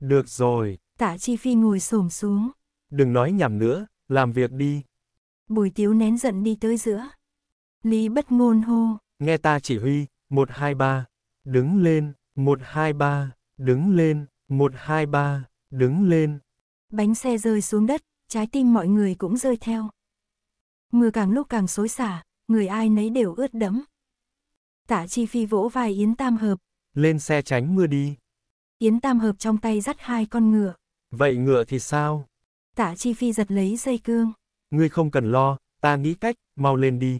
Được rồi. Tạ Chi Phi ngồi xổm xuống. Đừng nói nhảm nữa, làm việc đi. Bùi tiếu nén giận đi tới giữa. Lý bất ngôn hô. Nghe ta chỉ huy, 1, 2, 3, đứng lên, 1, 2, 3, đứng lên, 1, 2, 3, đứng lên. Bánh xe rơi xuống đất, trái tim mọi người cũng rơi theo mưa càng lúc càng xối xả, người ai nấy đều ướt đẫm. Tạ Chi Phi vỗ vai Yến Tam Hợp. Lên xe tránh mưa đi. Yến Tam Hợp trong tay dắt hai con ngựa. Vậy ngựa thì sao? Tạ Chi Phi giật lấy dây cương. Ngươi không cần lo, ta nghĩ cách, mau lên đi.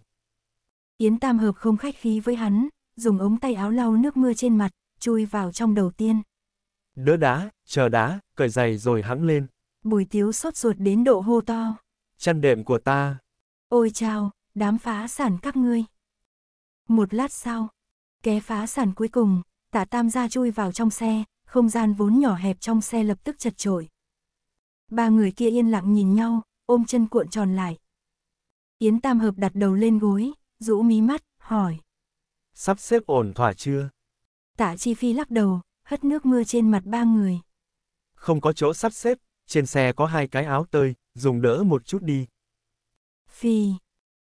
Yến Tam Hợp không khách khí với hắn, dùng ống tay áo lau nước mưa trên mặt, chui vào trong đầu tiên. Đỡ đá, chờ đá, cởi giày rồi hắn lên. Bùi tiếu sốt ruột đến độ hô to. Chăn đệm của ta, Ôi chào đám phá sản các ngươi. Một lát sau, ké phá sản cuối cùng, tả tam gia chui vào trong xe, không gian vốn nhỏ hẹp trong xe lập tức chật trội. Ba người kia yên lặng nhìn nhau, ôm chân cuộn tròn lại. Yến Tam Hợp đặt đầu lên gối, rũ mí mắt, hỏi. Sắp xếp ổn thỏa chưa? Tả Chi Phi lắc đầu, hất nước mưa trên mặt ba người. Không có chỗ sắp xếp, trên xe có hai cái áo tơi, dùng đỡ một chút đi. Phi.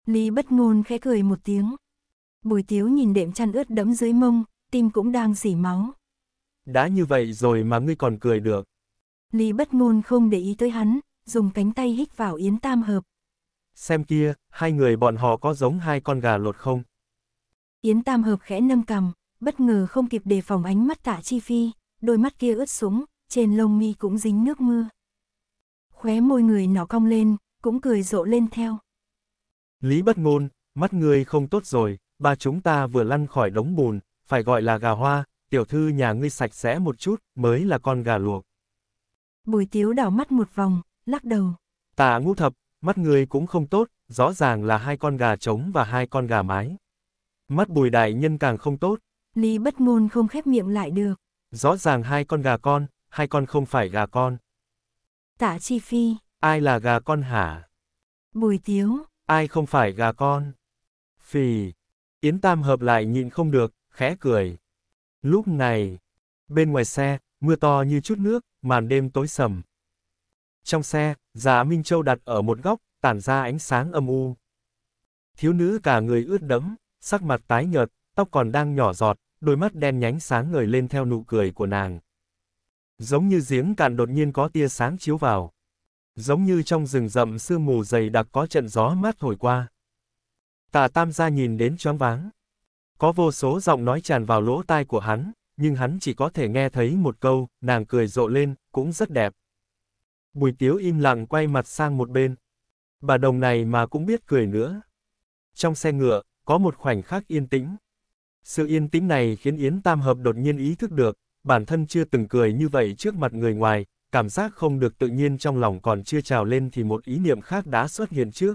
Lý bất ngôn khẽ cười một tiếng. Bùi tiếu nhìn đệm chăn ướt đẫm dưới mông, tim cũng đang dỉ máu. Đã như vậy rồi mà ngươi còn cười được. Lý bất ngôn không để ý tới hắn, dùng cánh tay hít vào yến tam hợp. Xem kia, hai người bọn họ có giống hai con gà lột không? Yến tam hợp khẽ nâng cầm, bất ngờ không kịp đề phòng ánh mắt tạ chi phi, đôi mắt kia ướt sũng, trên lông mi cũng dính nước mưa. Khóe môi người nó cong lên, cũng cười rộ lên theo. Lý bất ngôn, mắt ngươi không tốt rồi, ba chúng ta vừa lăn khỏi đống bùn, phải gọi là gà hoa, tiểu thư nhà ngươi sạch sẽ một chút, mới là con gà luộc. Bùi tiếu đảo mắt một vòng, lắc đầu. Tạ ngũ thập, mắt ngươi cũng không tốt, rõ ràng là hai con gà trống và hai con gà mái. Mắt bùi đại nhân càng không tốt. Lý bất ngôn không khép miệng lại được. Rõ ràng hai con gà con, hai con không phải gà con. Tạ chi phi. Ai là gà con hả? Bùi tiếu. Ai không phải gà con? Phì. Yến Tam hợp lại nhịn không được, khẽ cười. Lúc này, bên ngoài xe, mưa to như chút nước, màn đêm tối sầm. Trong xe, Già Minh Châu đặt ở một góc, tản ra ánh sáng âm u. Thiếu nữ cả người ướt đẫm, sắc mặt tái nhợt, tóc còn đang nhỏ giọt, đôi mắt đen nhánh sáng ngời lên theo nụ cười của nàng. Giống như giếng cạn đột nhiên có tia sáng chiếu vào giống như trong rừng rậm sương mù dày đặc có trận gió mát thổi qua. Tả Tam gia nhìn đến choáng váng. Có vô số giọng nói tràn vào lỗ tai của hắn, nhưng hắn chỉ có thể nghe thấy một câu, nàng cười rộ lên, cũng rất đẹp. Bùi tiếu im lặng quay mặt sang một bên. Bà đồng này mà cũng biết cười nữa. Trong xe ngựa, có một khoảnh khắc yên tĩnh. Sự yên tĩnh này khiến Yến Tam Hợp đột nhiên ý thức được, bản thân chưa từng cười như vậy trước mặt người ngoài, cảm giác không được tự nhiên trong lòng còn chưa trào lên thì một ý niệm khác đã xuất hiện trước.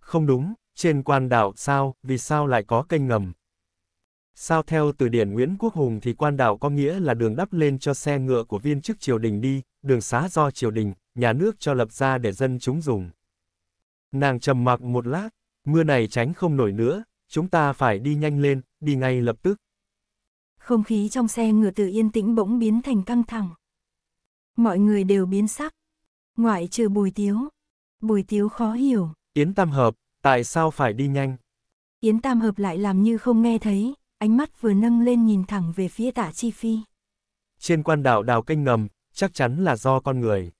Không đúng, trên quan đảo sao, vì sao lại có kênh ngầm? Sao theo từ điển Nguyễn Quốc Hùng thì quan đảo có nghĩa là đường đắp lên cho xe ngựa của viên chức triều đình đi, đường xá do triều đình, nhà nước cho lập ra để dân chúng dùng. Nàng trầm mặc một lát, mưa này tránh không nổi nữa, chúng ta phải đi nhanh lên, đi ngay lập tức. Không khí trong xe ngựa từ yên tĩnh bỗng biến thành căng thẳng. Mọi người đều biến sắc. Ngoại trừ bùi tiếu. Bùi tiếu khó hiểu. Yến Tam Hợp, tại sao phải đi nhanh? Yến Tam Hợp lại làm như không nghe thấy, ánh mắt vừa nâng lên nhìn thẳng về phía tạ Chi Phi. Trên quan đảo đào canh ngầm, chắc chắn là do con người.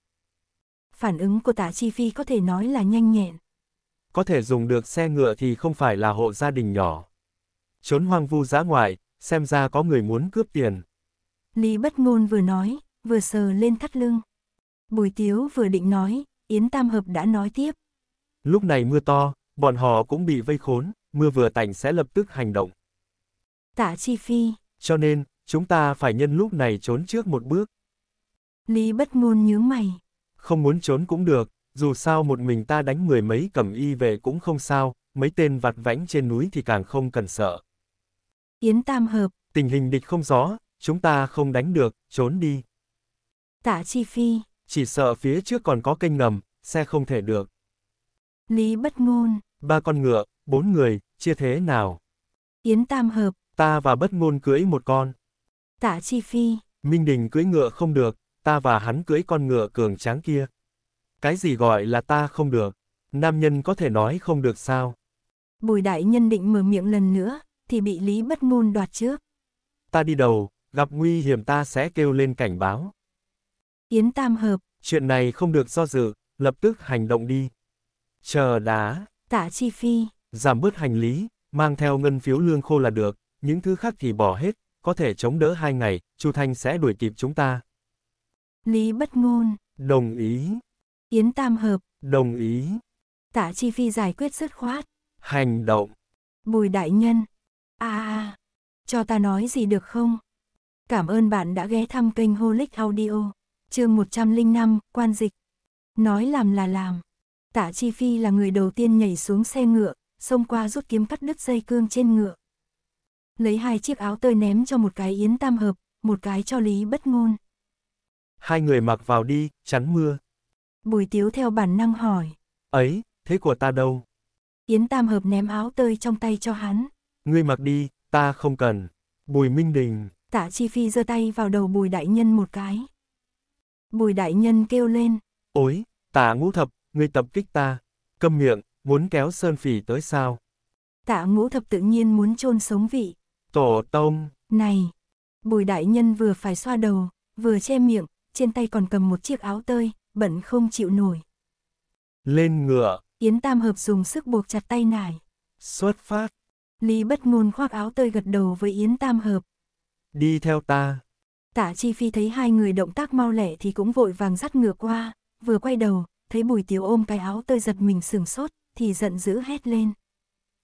Phản ứng của tạ Chi Phi có thể nói là nhanh nhẹn. Có thể dùng được xe ngựa thì không phải là hộ gia đình nhỏ. Trốn hoang vu giã ngoại, xem ra có người muốn cướp tiền. Lý bất ngôn vừa nói, vừa sờ lên thắt lưng. Bùi Tiếu vừa định nói, Yến Tam Hợp đã nói tiếp. Lúc này mưa to, bọn họ cũng bị vây khốn, mưa vừa tạnh sẽ lập tức hành động. Tả Chi Phi. Cho nên, chúng ta phải nhân lúc này trốn trước một bước. Lý bất ngôn nhướng mày. Không muốn trốn cũng được, dù sao một mình ta đánh mười mấy cầm y về cũng không sao, mấy tên vặt vãnh trên núi thì càng không cần sợ. Yến Tam Hợp. Tình hình địch không rõ, chúng ta không đánh được, trốn đi. Tạ Chi Phi. Chỉ sợ phía trước còn có kênh ngầm, xe không thể được. Lý bất ngôn. Ba con ngựa, bốn người, chia thế nào? Yến tam hợp. Ta và bất ngôn cưỡi một con. Tạ Chi Phi. Minh Đình cưỡi ngựa không được, ta và hắn cưỡi con ngựa cường tráng kia. Cái gì gọi là ta không được? Nam nhân có thể nói không được sao? Bùi đại nhân định mở miệng lần nữa, thì bị Lý bất ngôn đoạt trước. Ta đi đầu, gặp nguy hiểm ta sẽ kêu lên cảnh báo. Yến Tam Hợp. Chuyện này không được do dự, lập tức hành động đi. Chờ đá. Tạ chi phi. Giảm bớt hành lý, mang theo ngân phiếu lương khô là được, những thứ khác thì bỏ hết, có thể chống đỡ hai ngày, Chu Thanh sẽ đuổi kịp chúng ta. Lý bất ngôn. Đồng ý. Yến Tam Hợp. Đồng ý. Tạ chi phi giải quyết dứt khoát. Hành động. Bùi đại nhân. À à. Cho ta nói gì được không? Cảm ơn bạn đã ghé thăm kênh Holic Audio chương 105, quan dịch. Nói làm là làm. Tạ Chi Phi là người đầu tiên nhảy xuống xe ngựa, xông qua rút kiếm cắt đứt dây cương trên ngựa. Lấy hai chiếc áo tơi ném cho một cái yến tam hợp, một cái cho lý bất ngôn. Hai người mặc vào đi, chắn mưa. Bùi tiếu theo bản năng hỏi. Ấy, thế của ta đâu? Yến tam hợp ném áo tơi trong tay cho hắn. Ngươi mặc đi, ta không cần. Bùi Minh Đình. Tạ Chi Phi giơ tay vào đầu bùi đại nhân một cái. Bùi đại nhân kêu lên. Ôi, tạ ngũ thập, ngươi tập kích ta. Câm miệng, muốn kéo sơn phỉ tới sao? Tạ ngũ thập tự nhiên muốn chôn sống vị. Tổ tông. Này, bùi đại nhân vừa phải xoa đầu, vừa che miệng, trên tay còn cầm một chiếc áo tơi, bẩn không chịu nổi. Lên ngựa. Yến Tam Hợp dùng sức buộc chặt tay nải. Xuất phát. Lý bất ngôn khoác áo tơi gật đầu với Yến Tam Hợp. Đi theo ta. Tạ Chi Phi thấy hai người động tác mau lẻ thì cũng vội vàng dắt ngựa qua, vừa quay đầu, thấy Bùi Tiếu ôm cái áo tơi giật mình sừng sốt, thì giận dữ hét lên.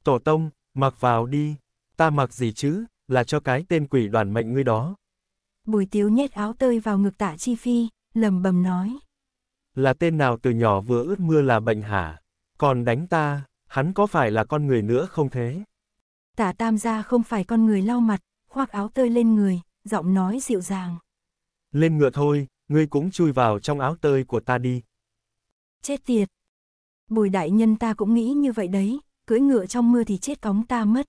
Tổ tông, mặc vào đi, ta mặc gì chứ, là cho cái tên quỷ đoàn mệnh ngươi đó. Bùi Tiếu nhét áo tơi vào ngực Tạ Chi Phi, lầm bầm nói. Là tên nào từ nhỏ vừa ướt mưa là bệnh hả, còn đánh ta, hắn có phải là con người nữa không thế? Tả tam gia không phải con người lau mặt, khoác áo tơi lên người, giọng nói dịu dàng. Lên ngựa thôi, ngươi cũng chui vào trong áo tơi của ta đi. Chết tiệt. Bùi đại nhân ta cũng nghĩ như vậy đấy, cưỡi ngựa trong mưa thì chết cóng ta mất.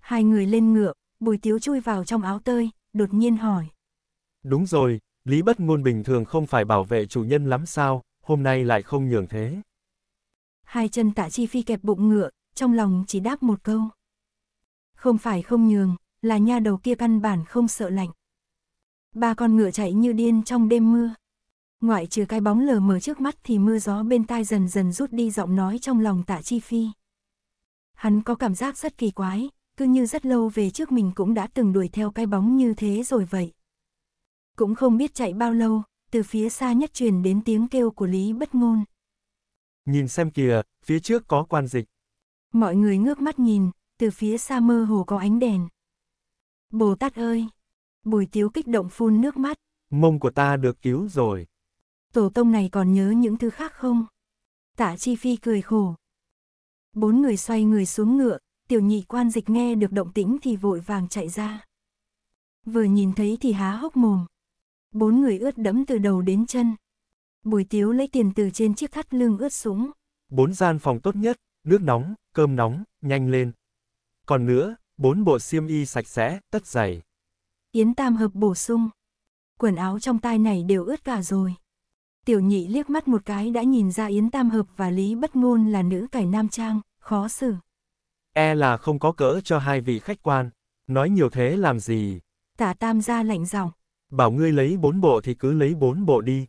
Hai người lên ngựa, bùi tiếu chui vào trong áo tơi, đột nhiên hỏi. Đúng rồi, Lý Bất Ngôn bình thường không phải bảo vệ chủ nhân lắm sao, hôm nay lại không nhường thế. Hai chân tạ chi phi kẹp bụng ngựa, trong lòng chỉ đáp một câu. Không phải không nhường là nha đầu kia căn bản không sợ lạnh. Ba con ngựa chạy như điên trong đêm mưa. Ngoại trừ cái bóng lờ mờ trước mắt thì mưa gió bên tai dần dần rút đi giọng nói trong lòng tạ chi phi. Hắn có cảm giác rất kỳ quái, cứ như rất lâu về trước mình cũng đã từng đuổi theo cái bóng như thế rồi vậy. Cũng không biết chạy bao lâu, từ phía xa nhất truyền đến tiếng kêu của Lý Bất Ngôn. Nhìn xem kìa, phía trước có quan dịch. Mọi người ngước mắt nhìn, từ phía xa mơ hồ có ánh đèn. Bồ Tát ơi! Bùi tiếu kích động phun nước mắt. Mông của ta được cứu rồi. Tổ tông này còn nhớ những thứ khác không? Tạ Chi Phi cười khổ. Bốn người xoay người xuống ngựa, tiểu nhị quan dịch nghe được động tĩnh thì vội vàng chạy ra. Vừa nhìn thấy thì há hốc mồm. Bốn người ướt đẫm từ đầu đến chân. Bùi tiếu lấy tiền từ trên chiếc thắt lưng ướt súng. Bốn gian phòng tốt nhất, nước nóng, cơm nóng, nhanh lên. Còn nữa, bốn bộ xiêm y sạch sẽ, tất dày Yến Tam Hợp bổ sung. Quần áo trong tay này đều ướt cả rồi. Tiểu nhị liếc mắt một cái đã nhìn ra Yến Tam Hợp và Lý Bất Ngôn là nữ cải nam trang, khó xử. E là không có cỡ cho hai vị khách quan, nói nhiều thế làm gì. Tả Tam ra lạnh giọng. Bảo ngươi lấy bốn bộ thì cứ lấy bốn bộ đi.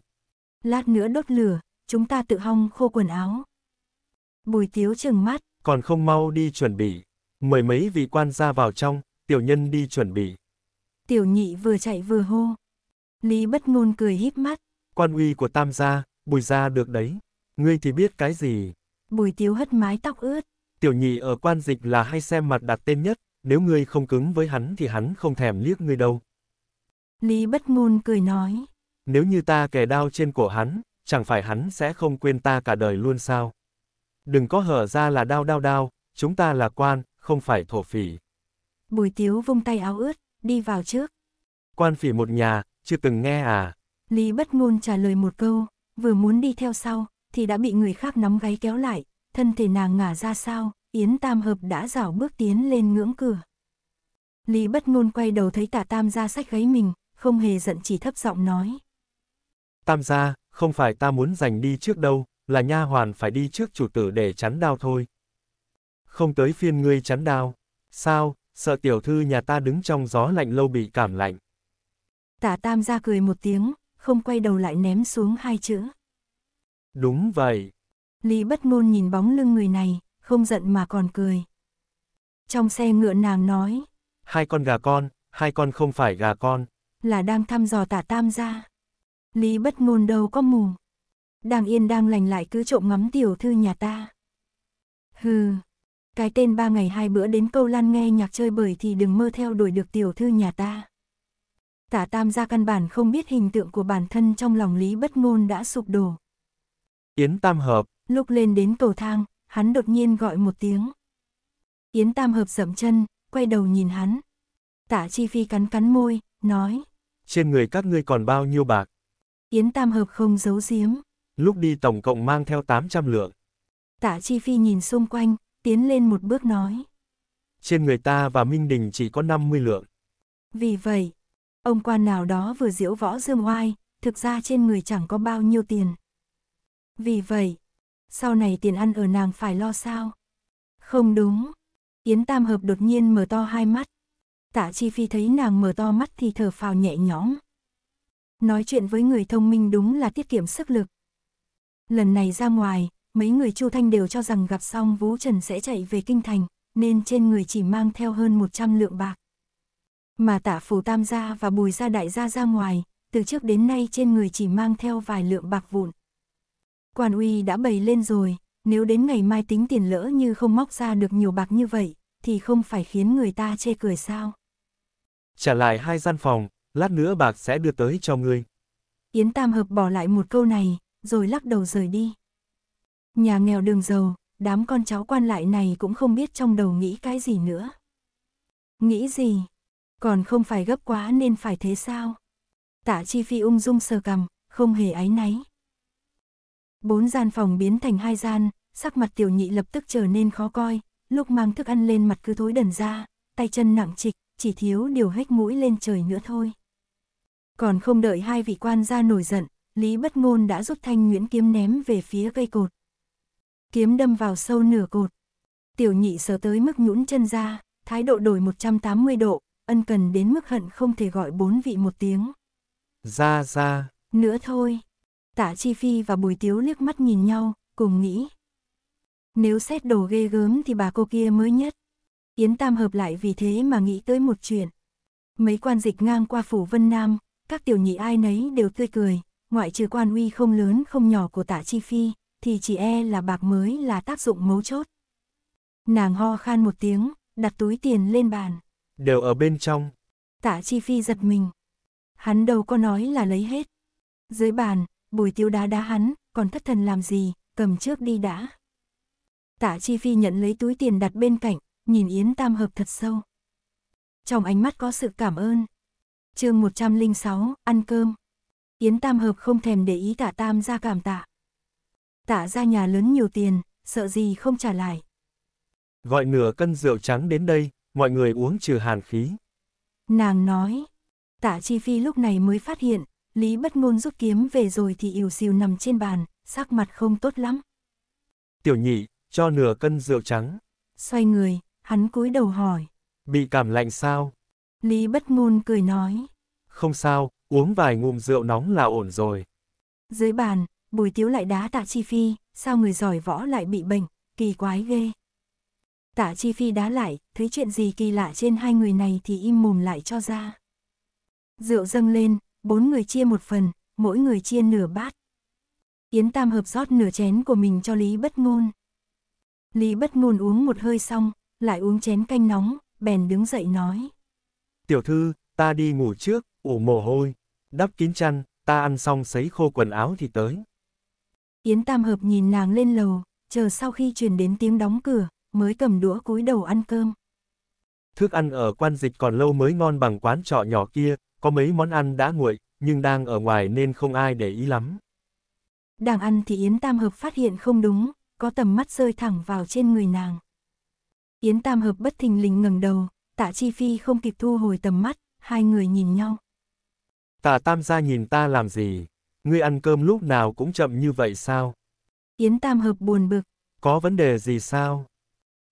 Lát nữa đốt lửa, chúng ta tự hong khô quần áo. Bùi tiếu chừng mắt. Còn không mau đi chuẩn bị. Mời mấy vị quan ra vào trong, tiểu nhân đi chuẩn bị. Tiểu nhị vừa chạy vừa hô. Lý bất ngôn cười híp mắt. Quan uy của tam gia, bùi gia được đấy. Ngươi thì biết cái gì? Bùi tiếu hất mái tóc ướt. Tiểu nhị ở quan dịch là hay xem mặt đặt tên nhất, nếu ngươi không cứng với hắn thì hắn không thèm liếc ngươi đâu. Lý bất ngôn cười nói. Nếu như ta kẻ đao trên cổ hắn, chẳng phải hắn sẽ không quên ta cả đời luôn sao? Đừng có hở ra là đao đao đao, chúng ta là quan, không phải thổ phỉ. Bùi tiếu vung tay áo ướt, đi vào trước. Quan phỉ một nhà, chưa từng nghe à? Lý bất ngôn trả lời một câu, vừa muốn đi theo sau, thì đã bị người khác nắm gáy kéo lại, thân thể nàng ngả ra sao, Yến Tam Hợp đã rảo bước tiến lên ngưỡng cửa. Lý bất ngôn quay đầu thấy tả Tam ra sách gáy mình, không hề giận chỉ thấp giọng nói. Tam gia, không phải ta muốn giành đi trước đâu, là nha hoàn phải đi trước chủ tử để chắn đao thôi. Không tới phiên ngươi chắn đao. Sao, sợ tiểu thư nhà ta đứng trong gió lạnh lâu bị cảm lạnh. Tả tam ra cười một tiếng, không quay đầu lại ném xuống hai chữ. Đúng vậy. Lý bất ngôn nhìn bóng lưng người này, không giận mà còn cười. Trong xe ngựa nàng nói. Hai con gà con, hai con không phải gà con. Là đang thăm dò tả tam gia. Lý bất ngôn đâu có mù. Đang yên đang lành lại cứ trộm ngắm tiểu thư nhà ta. Hừ, cái tên ba ngày hai bữa đến câu lan nghe nhạc chơi bời thì đừng mơ theo đuổi được tiểu thư nhà ta. Tả tam gia căn bản không biết hình tượng của bản thân trong lòng lý bất ngôn đã sụp đổ. Yến tam hợp. Lúc lên đến cầu thang, hắn đột nhiên gọi một tiếng. Yến tam hợp dậm chân, quay đầu nhìn hắn. Tả chi phi cắn cắn môi, nói. Trên người các ngươi còn bao nhiêu bạc? Yến tam hợp không giấu giếm. Lúc đi tổng cộng mang theo 800 lượng. Tả chi phi nhìn xung quanh, tiến lên một bước nói. Trên người ta và Minh Đình chỉ có 50 lượng. Vì vậy, ông quan nào đó vừa diễu võ dương oai, thực ra trên người chẳng có bao nhiêu tiền. Vì vậy, sau này tiền ăn ở nàng phải lo sao? Không đúng. Yến Tam Hợp đột nhiên mở to hai mắt. Tạ Chi Phi thấy nàng mở to mắt thì thở phào nhẹ nhõm. Nói chuyện với người thông minh đúng là tiết kiệm sức lực. Lần này ra ngoài, mấy người Chu Thanh đều cho rằng gặp xong Vũ Trần sẽ chạy về kinh thành, nên trên người chỉ mang theo hơn 100 lượng bạc. Mà tả phù tam gia và bùi gia đại gia ra ngoài, từ trước đến nay trên người chỉ mang theo vài lượng bạc vụn. Quan uy đã bày lên rồi, nếu đến ngày mai tính tiền lỡ như không móc ra được nhiều bạc như vậy, thì không phải khiến người ta chê cười sao. Trả lại hai gian phòng, lát nữa bạc sẽ đưa tới cho ngươi. Yến Tam Hợp bỏ lại một câu này, rồi lắc đầu rời đi. Nhà nghèo đường giàu, đám con cháu quan lại này cũng không biết trong đầu nghĩ cái gì nữa. Nghĩ gì? Còn không phải gấp quá nên phải thế sao? Tạ Chi Phi ung dung sờ cằm, không hề áy náy. Bốn gian phòng biến thành hai gian, sắc mặt tiểu nhị lập tức trở nên khó coi, lúc mang thức ăn lên mặt cứ thối đần ra, tay chân nặng trịch, chỉ thiếu điều hếch mũi lên trời nữa thôi. Còn không đợi hai vị quan ra nổi giận, Lý Bất Ngôn đã rút thanh nguyễn kiếm ném về phía cây cột kiếm đâm vào sâu nửa cột. Tiểu nhị sờ tới mức nhũn chân ra, thái độ đổi 180 độ, ân cần đến mức hận không thể gọi bốn vị một tiếng. Ra ra. Nữa thôi. Tả Chi Phi và Bùi Tiếu liếc mắt nhìn nhau, cùng nghĩ. Nếu xét đồ ghê gớm thì bà cô kia mới nhất. Yến Tam hợp lại vì thế mà nghĩ tới một chuyện. Mấy quan dịch ngang qua phủ Vân Nam, các tiểu nhị ai nấy đều tươi cười, ngoại trừ quan uy không lớn không nhỏ của tả Chi Phi, thì chỉ e là bạc mới là tác dụng mấu chốt. Nàng ho khan một tiếng, đặt túi tiền lên bàn. Đều ở bên trong. Tạ Chi Phi giật mình. Hắn đâu có nói là lấy hết. Dưới bàn, bùi tiêu đá đá hắn, còn thất thần làm gì, cầm trước đi đã. Tạ Chi Phi nhận lấy túi tiền đặt bên cạnh, nhìn Yến Tam Hợp thật sâu. Trong ánh mắt có sự cảm ơn. linh 106, ăn cơm. Yến Tam Hợp không thèm để ý tạ Tam ra cảm tạ tạ ra nhà lớn nhiều tiền, sợ gì không trả lại. Gọi nửa cân rượu trắng đến đây, mọi người uống trừ hàn khí. Nàng nói, tạ chi phi lúc này mới phát hiện, Lý bất ngôn rút kiếm về rồi thì ỉu xìu nằm trên bàn, sắc mặt không tốt lắm. Tiểu nhị, cho nửa cân rượu trắng. Xoay người, hắn cúi đầu hỏi. Bị cảm lạnh sao? Lý bất ngôn cười nói. Không sao, uống vài ngụm rượu nóng là ổn rồi. Dưới bàn, Bùi Tiếu lại đá Tạ Chi Phi, sao người giỏi võ lại bị bệnh, kỳ quái ghê. Tạ Chi Phi đá lại, thấy chuyện gì kỳ lạ trên hai người này thì im mùm lại cho ra. Rượu dâng lên, bốn người chia một phần, mỗi người chia nửa bát. Yến Tam hợp rót nửa chén của mình cho Lý Bất Ngôn. Lý Bất Ngôn uống một hơi xong, lại uống chén canh nóng, bèn đứng dậy nói. Tiểu thư, ta đi ngủ trước, ủ mồ hôi, đắp kín chăn, ta ăn xong sấy khô quần áo thì tới. Yến Tam Hợp nhìn nàng lên lầu, chờ sau khi truyền đến tiếng đóng cửa, mới cầm đũa cúi đầu ăn cơm. Thức ăn ở quan dịch còn lâu mới ngon bằng quán trọ nhỏ kia, có mấy món ăn đã nguội, nhưng đang ở ngoài nên không ai để ý lắm. Đang ăn thì Yến Tam Hợp phát hiện không đúng, có tầm mắt rơi thẳng vào trên người nàng. Yến Tam Hợp bất thình lình ngẩng đầu, tạ Chi Phi không kịp thu hồi tầm mắt, hai người nhìn nhau. Tạ Tam gia nhìn ta làm gì? ngươi ăn cơm lúc nào cũng chậm như vậy sao? Yến Tam Hợp buồn bực. Có vấn đề gì sao?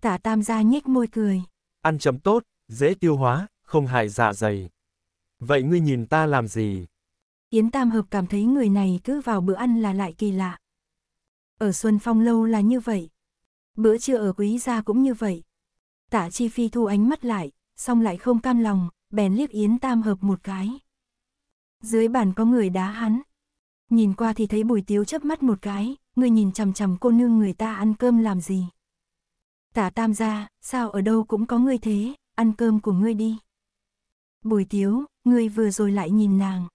Tả Tam gia nhếch môi cười. Ăn chậm tốt, dễ tiêu hóa, không hại dạ dày. Vậy ngươi nhìn ta làm gì? Yến Tam Hợp cảm thấy người này cứ vào bữa ăn là lại kỳ lạ. Ở Xuân Phong Lâu là như vậy. Bữa trưa ở Quý Gia cũng như vậy. Tả Chi Phi thu ánh mắt lại, xong lại không cam lòng, bèn liếc Yến Tam Hợp một cái. Dưới bàn có người đá hắn nhìn qua thì thấy bùi tiếu chớp mắt một cái, người nhìn chằm chằm cô nương người ta ăn cơm làm gì. Tả tam gia, sao ở đâu cũng có ngươi thế, ăn cơm của ngươi đi. Bùi tiếu, ngươi vừa rồi lại nhìn nàng.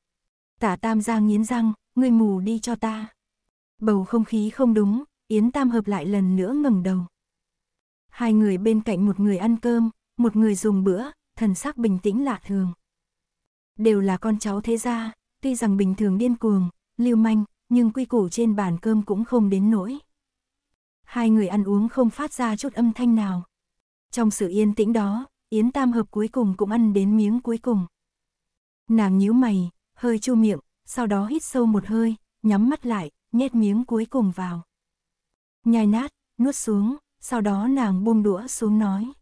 Tả tam gia nghiến răng, ngươi mù đi cho ta. Bầu không khí không đúng, Yến Tam hợp lại lần nữa ngẩng đầu. Hai người bên cạnh một người ăn cơm, một người dùng bữa, thần sắc bình tĩnh lạ thường. Đều là con cháu thế gia, tuy rằng bình thường điên cuồng, lưu manh, nhưng quy củ trên bàn cơm cũng không đến nỗi. Hai người ăn uống không phát ra chút âm thanh nào. Trong sự yên tĩnh đó, Yến Tam Hợp cuối cùng cũng ăn đến miếng cuối cùng. Nàng nhíu mày, hơi chu miệng, sau đó hít sâu một hơi, nhắm mắt lại, nhét miếng cuối cùng vào. Nhai nát, nuốt xuống, sau đó nàng buông đũa xuống nói.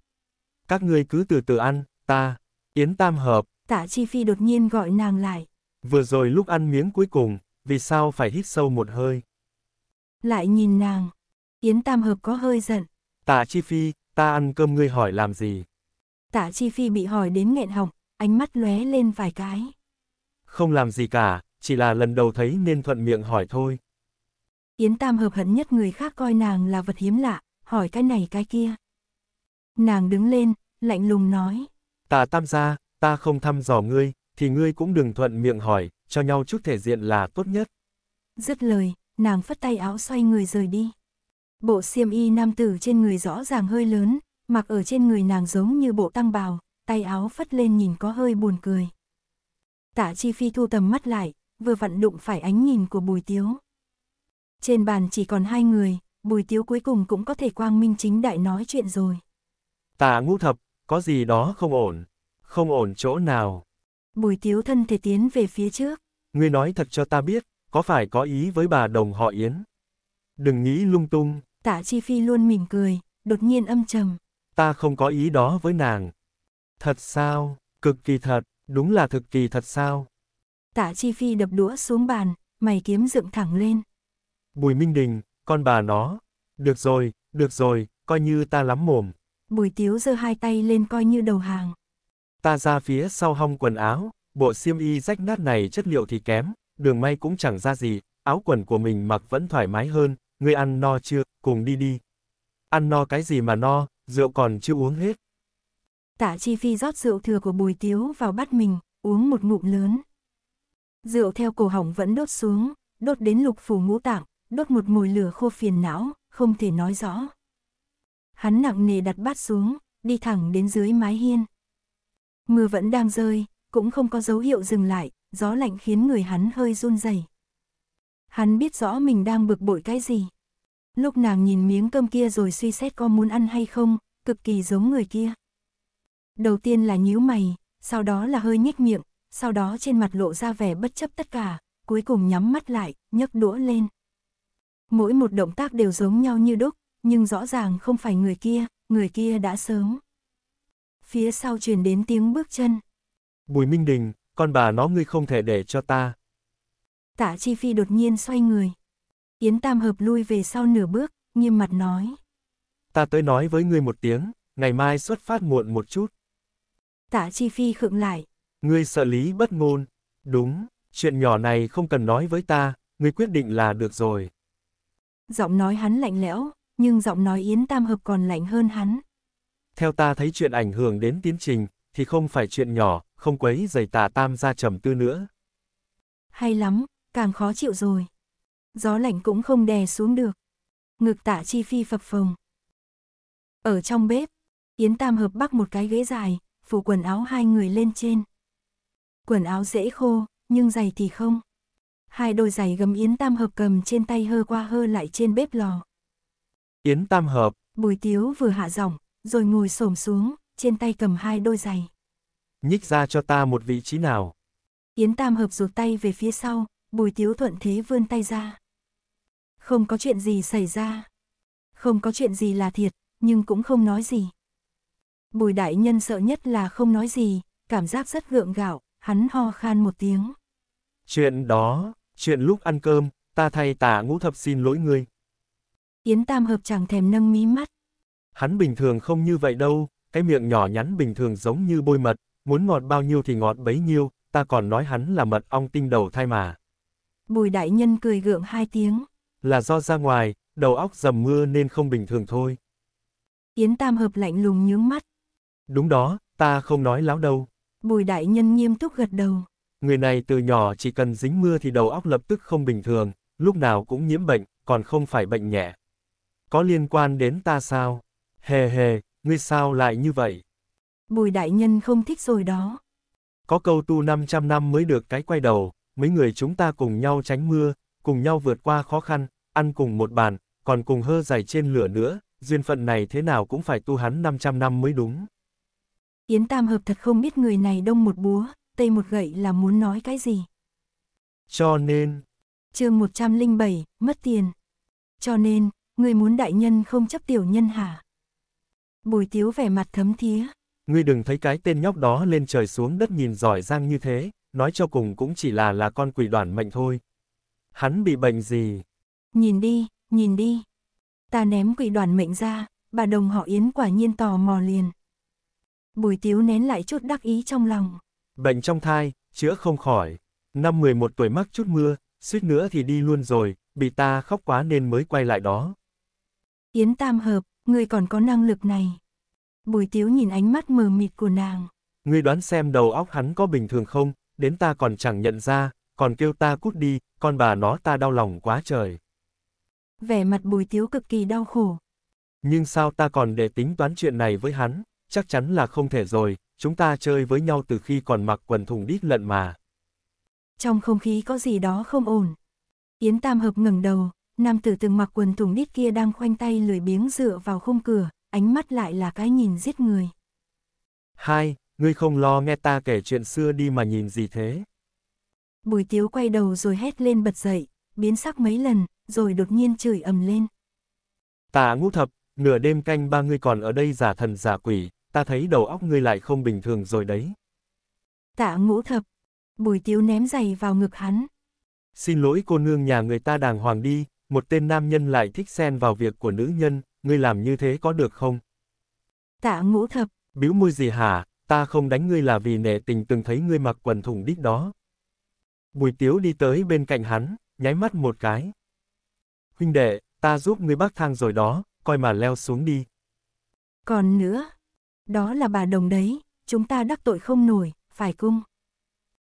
Các ngươi cứ từ từ ăn, ta, Yến Tam Hợp. Tạ Chi Phi đột nhiên gọi nàng lại. Vừa rồi lúc ăn miếng cuối cùng, vì sao phải hít sâu một hơi? Lại nhìn nàng. Yến Tam Hợp có hơi giận. Tạ Chi Phi, ta ăn cơm ngươi hỏi làm gì? Tạ Chi Phi bị hỏi đến nghẹn họng, ánh mắt lóe lên vài cái. Không làm gì cả, chỉ là lần đầu thấy nên thuận miệng hỏi thôi. Yến Tam Hợp hận nhất người khác coi nàng là vật hiếm lạ, hỏi cái này cái kia. Nàng đứng lên, lạnh lùng nói. Tạ Tam gia, ta không thăm dò ngươi, thì ngươi cũng đừng thuận miệng hỏi, cho nhau chút thể diện là tốt nhất. Dứt lời, nàng phất tay áo xoay người rời đi. Bộ xiêm y nam tử trên người rõ ràng hơi lớn, mặc ở trên người nàng giống như bộ tăng bào, tay áo phất lên nhìn có hơi buồn cười. Tạ Chi Phi thu tầm mắt lại, vừa vặn đụng phải ánh nhìn của Bùi Tiếu. Trên bàn chỉ còn hai người, Bùi Tiếu cuối cùng cũng có thể quang minh chính đại nói chuyện rồi. Tạ ngũ thập, có gì đó không ổn, không ổn chỗ nào. Bùi Tiếu thân thể tiến về phía trước ngươi nói thật cho ta biết, có phải có ý với bà đồng họ Yến? Đừng nghĩ lung tung. Tạ Chi Phi luôn mỉm cười, đột nhiên âm trầm. Ta không có ý đó với nàng. Thật sao, cực kỳ thật, đúng là thực kỳ thật sao? Tạ Chi Phi đập đũa xuống bàn, mày kiếm dựng thẳng lên. Bùi Minh Đình, con bà nó. Được rồi, được rồi, coi như ta lắm mồm. Bùi Tiếu giơ hai tay lên coi như đầu hàng. Ta ra phía sau hong quần áo, bộ xiêm y rách nát này chất liệu thì kém, đường may cũng chẳng ra gì, áo quần của mình mặc vẫn thoải mái hơn, ngươi ăn no chưa, cùng đi đi. Ăn no cái gì mà no, rượu còn chưa uống hết. Tạ Chi Phi rót rượu thừa của Bùi Tiếu vào bát mình, uống một ngụm lớn. Rượu theo cổ họng vẫn đốt xuống, đốt đến lục phủ ngũ tạng, đốt một mùi lửa khô phiền não, không thể nói rõ. Hắn nặng nề đặt bát xuống, đi thẳng đến dưới mái hiên. Mưa vẫn đang rơi, cũng không có dấu hiệu dừng lại, gió lạnh khiến người hắn hơi run rẩy. Hắn biết rõ mình đang bực bội cái gì. Lúc nàng nhìn miếng cơm kia rồi suy xét có muốn ăn hay không, cực kỳ giống người kia. Đầu tiên là nhíu mày, sau đó là hơi nhếch miệng, sau đó trên mặt lộ ra vẻ bất chấp tất cả, cuối cùng nhắm mắt lại, nhấc đũa lên. Mỗi một động tác đều giống nhau như đúc, nhưng rõ ràng không phải người kia, người kia đã sớm. Phía sau truyền đến tiếng bước chân. Bùi Minh Đình, con bà nó ngươi không thể để cho ta. Tạ Chi Phi đột nhiên xoay người. Yến Tam Hợp lui về sau nửa bước, nghiêm mặt nói. Ta tới nói với ngươi một tiếng, ngày mai xuất phát muộn một chút. Tạ Chi Phi khựng lại. Ngươi sợ lý bất ngôn. Đúng, chuyện nhỏ này không cần nói với ta, ngươi quyết định là được rồi. Giọng nói hắn lạnh lẽo, nhưng giọng nói Yến Tam Hợp còn lạnh hơn hắn. Theo ta thấy chuyện ảnh hưởng đến tiến trình, thì không phải chuyện nhỏ, không quấy giày tà tam ra trầm tư nữa. Hay lắm, càng khó chịu rồi. Gió lạnh cũng không đè xuống được. Ngực tạ chi phi phập phồng. Ở trong bếp, Yến Tam hợp bắc một cái ghế dài, phủ quần áo hai người lên trên. Quần áo dễ khô, nhưng giày thì không. Hai đôi giày gấm Yến Tam hợp cầm trên tay hơ qua hơ lại trên bếp lò. Yến Tam hợp. Bùi Tiếu vừa hạ giọng, rồi ngồi xổm xuống, trên tay cầm hai đôi giày. Nhích ra cho ta một vị trí nào. Yến Tam Hợp rụt tay về phía sau, Bùi Tiếu Thuận thế vươn tay ra. Không có chuyện gì xảy ra. Không có chuyện gì là thiệt, nhưng cũng không nói gì. Bùi Đại Nhân sợ nhất là không nói gì, cảm giác rất gượng gạo, hắn ho khan một tiếng. Chuyện đó, chuyện lúc ăn cơm, ta thay tả ngũ thập xin lỗi ngươi. Yến Tam Hợp chẳng thèm nâng mí mắt. Hắn bình thường không như vậy đâu, cái miệng nhỏ nhắn bình thường giống như bôi mật, muốn ngọt bao nhiêu thì ngọt bấy nhiêu, ta còn nói hắn là mật ong tinh đầu thai mà. Bùi đại nhân cười gượng hai tiếng. Là do ra ngoài, đầu óc dầm mưa nên không bình thường thôi. Yến Tam Hợp lạnh lùng nhướng mắt. Đúng đó, ta không nói láo đâu. Bùi đại nhân nghiêm túc gật đầu. Người này từ nhỏ chỉ cần dính mưa thì đầu óc lập tức không bình thường, lúc nào cũng nhiễm bệnh, còn không phải bệnh nhẹ. Có liên quan đến ta sao? Hề hề, ngươi sao lại như vậy? Bùi đại nhân không thích rồi đó. Có câu tu 500 năm mới được cái quay đầu, mấy người chúng ta cùng nhau tránh mưa, cùng nhau vượt qua khó khăn, ăn cùng một bàn, còn cùng hơ dài trên lửa nữa, duyên phận này thế nào cũng phải tu hắn 500 năm mới đúng. Yến Tam Hợp thật không biết người này đông một búa, tây một gậy là muốn nói cái gì. Cho nên... chương 107, mất tiền. Cho nên, người muốn đại nhân không chấp tiểu nhân hả? Bùi tiếu vẻ mặt thấm thía. Ngươi đừng thấy cái tên nhóc đó lên trời xuống đất nhìn giỏi giang như thế, nói cho cùng cũng chỉ là là con quỷ đoàn mệnh thôi. Hắn bị bệnh gì? Nhìn đi, nhìn đi. Ta ném quỷ đoàn mệnh ra, bà đồng họ Yến quả nhiên tò mò liền. Bùi tiếu nén lại chút đắc ý trong lòng. Bệnh trong thai, chữa không khỏi. Năm 11 tuổi mắc chút mưa, suýt nữa thì đi luôn rồi, bị ta khóc quá nên mới quay lại đó. Yến Tam Hợp, Ngươi còn có năng lực này. Bùi tiếu nhìn ánh mắt mờ mịt của nàng. Ngươi đoán xem đầu óc hắn có bình thường không, đến ta còn chẳng nhận ra, còn kêu ta cút đi, con bà nó ta đau lòng quá trời. Vẻ mặt bùi tiếu cực kỳ đau khổ. Nhưng sao ta còn để tính toán chuyện này với hắn, chắc chắn là không thể rồi, chúng ta chơi với nhau từ khi còn mặc quần thùng đít lận mà. Trong không khí có gì đó không ổn. Yến Tam Hợp ngẩng đầu, nam tử từng mặc quần thùng nít kia đang khoanh tay lười biếng dựa vào khung cửa, ánh mắt lại là cái nhìn giết người. Hai, ngươi không lo nghe ta kể chuyện xưa đi mà nhìn gì thế? Bùi tiếu quay đầu rồi hét lên bật dậy, biến sắc mấy lần, rồi đột nhiên chửi ầm lên. Tả ngũ thập, nửa đêm canh ba ngươi còn ở đây giả thần giả quỷ, ta thấy đầu óc ngươi lại không bình thường rồi đấy. Tả ngũ thập, bùi tiếu ném giày vào ngực hắn. Xin lỗi cô nương nhà người ta đàng hoàng đi, một tên nam nhân lại thích xen vào việc của nữ nhân, ngươi làm như thế có được không? Tạ ngũ thập. Biếu môi gì hả, ta không đánh ngươi là vì nể tình từng thấy ngươi mặc quần thủng đít đó. Bùi tiếu đi tới bên cạnh hắn, nháy mắt một cái. Huynh đệ, ta giúp ngươi bác thang rồi đó, coi mà leo xuống đi. Còn nữa, đó là bà đồng đấy, chúng ta đắc tội không nổi, phải cung.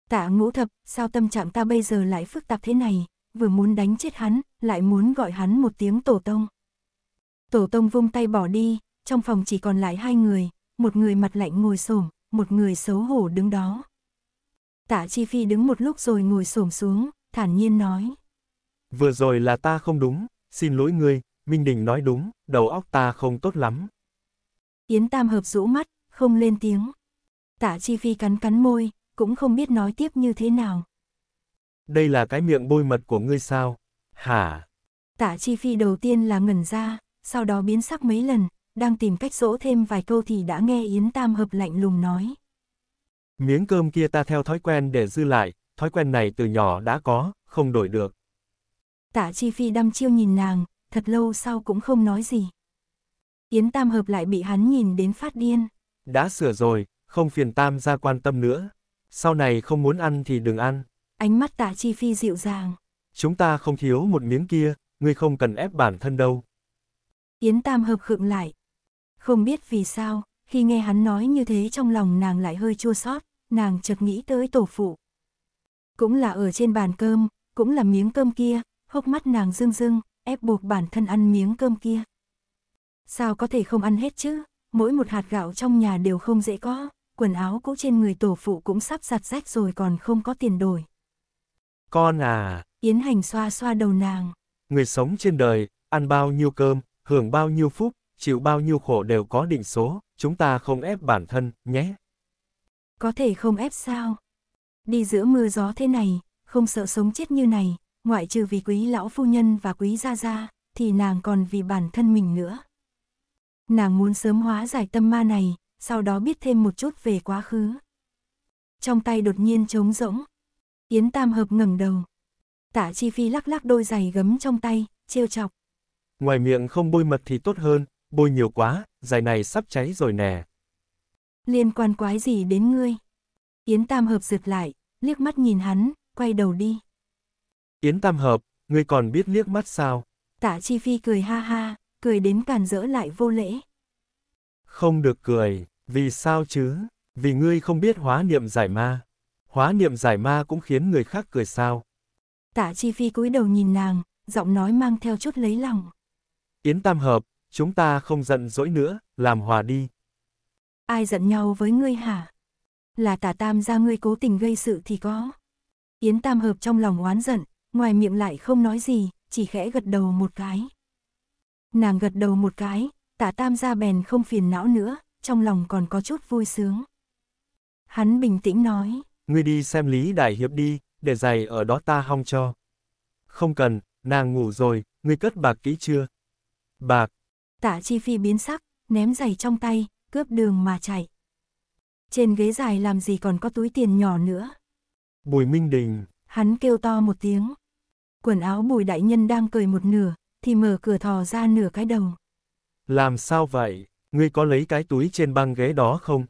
Tạ ngũ thập, sao tâm trạng ta bây giờ lại phức tạp thế này? vừa muốn đánh chết hắn, lại muốn gọi hắn một tiếng tổ tông. Tổ tông vung tay bỏ đi, trong phòng chỉ còn lại hai người, một người mặt lạnh ngồi xổm, một người xấu hổ đứng đó. Tạ Chi Phi đứng một lúc rồi ngồi xổm xuống, thản nhiên nói. Vừa rồi là ta không đúng, xin lỗi ngươi, Minh Đình nói đúng, đầu óc ta không tốt lắm. Yến Tam hợp rũ mắt, không lên tiếng. Tạ Chi Phi cắn cắn môi, cũng không biết nói tiếp như thế nào. Đây là cái miệng bôi mật của ngươi sao? Hả? Tạ Chi Phi đầu tiên là ngẩn ra, sau đó biến sắc mấy lần, đang tìm cách dỗ thêm vài câu thì đã nghe Yến Tam Hợp lạnh lùng nói. Miếng cơm kia ta theo thói quen để dư lại, thói quen này từ nhỏ đã có, không đổi được. Tạ Chi Phi đăm chiêu nhìn nàng, thật lâu sau cũng không nói gì. Yến Tam Hợp lại bị hắn nhìn đến phát điên. Đã sửa rồi, không phiền Tam ra quan tâm nữa. Sau này không muốn ăn thì đừng ăn ánh mắt tạ chi phi dịu dàng. Chúng ta không thiếu một miếng kia, ngươi không cần ép bản thân đâu. Yến Tam hợp khựng lại. Không biết vì sao, khi nghe hắn nói như thế trong lòng nàng lại hơi chua xót, nàng chợt nghĩ tới tổ phụ. Cũng là ở trên bàn cơm, cũng là miếng cơm kia, hốc mắt nàng rưng rưng, ép buộc bản thân ăn miếng cơm kia. Sao có thể không ăn hết chứ, mỗi một hạt gạo trong nhà đều không dễ có, quần áo cũ trên người tổ phụ cũng sắp giặt rách rồi còn không có tiền đổi. Con à. Yến Hành xoa xoa đầu nàng. Người sống trên đời, ăn bao nhiêu cơm, hưởng bao nhiêu phúc, chịu bao nhiêu khổ đều có định số, chúng ta không ép bản thân, nhé. Có thể không ép sao? Đi giữa mưa gió thế này, không sợ sống chết như này, ngoại trừ vì quý lão phu nhân và quý gia gia, thì nàng còn vì bản thân mình nữa. Nàng muốn sớm hóa giải tâm ma này, sau đó biết thêm một chút về quá khứ. Trong tay đột nhiên trống rỗng, Yến Tam Hợp ngẩng đầu. Tả Chi Phi lắc lắc đôi giày gấm trong tay, trêu chọc. Ngoài miệng không bôi mật thì tốt hơn, bôi nhiều quá, giày này sắp cháy rồi nè. Liên quan quái gì đến ngươi? Yến Tam Hợp rượt lại, liếc mắt nhìn hắn, quay đầu đi. Yến Tam Hợp, ngươi còn biết liếc mắt sao? Tả Chi Phi cười ha ha, cười đến càn rỡ lại vô lễ. Không được cười, vì sao chứ? Vì ngươi không biết hóa niệm giải ma hóa niệm giải ma cũng khiến người khác cười sao. Tạ Chi Phi cúi đầu nhìn nàng, giọng nói mang theo chút lấy lòng. Yến Tam Hợp, chúng ta không giận dỗi nữa, làm hòa đi. Ai giận nhau với ngươi hả? Là tả tam gia ngươi cố tình gây sự thì có. Yến Tam Hợp trong lòng oán giận, ngoài miệng lại không nói gì, chỉ khẽ gật đầu một cái. Nàng gật đầu một cái, tả tam gia bèn không phiền não nữa, trong lòng còn có chút vui sướng. Hắn bình tĩnh nói ngươi đi xem Lý Đại Hiệp đi, để giày ở đó ta hong cho. Không cần, nàng ngủ rồi, ngươi cất bạc kỹ chưa? Bạc. Tạ Chi Phi biến sắc, ném giày trong tay, cướp đường mà chạy. Trên ghế dài làm gì còn có túi tiền nhỏ nữa. Bùi Minh Đình. Hắn kêu to một tiếng. Quần áo bùi đại nhân đang cười một nửa, thì mở cửa thò ra nửa cái đầu. Làm sao vậy? Ngươi có lấy cái túi trên băng ghế đó không?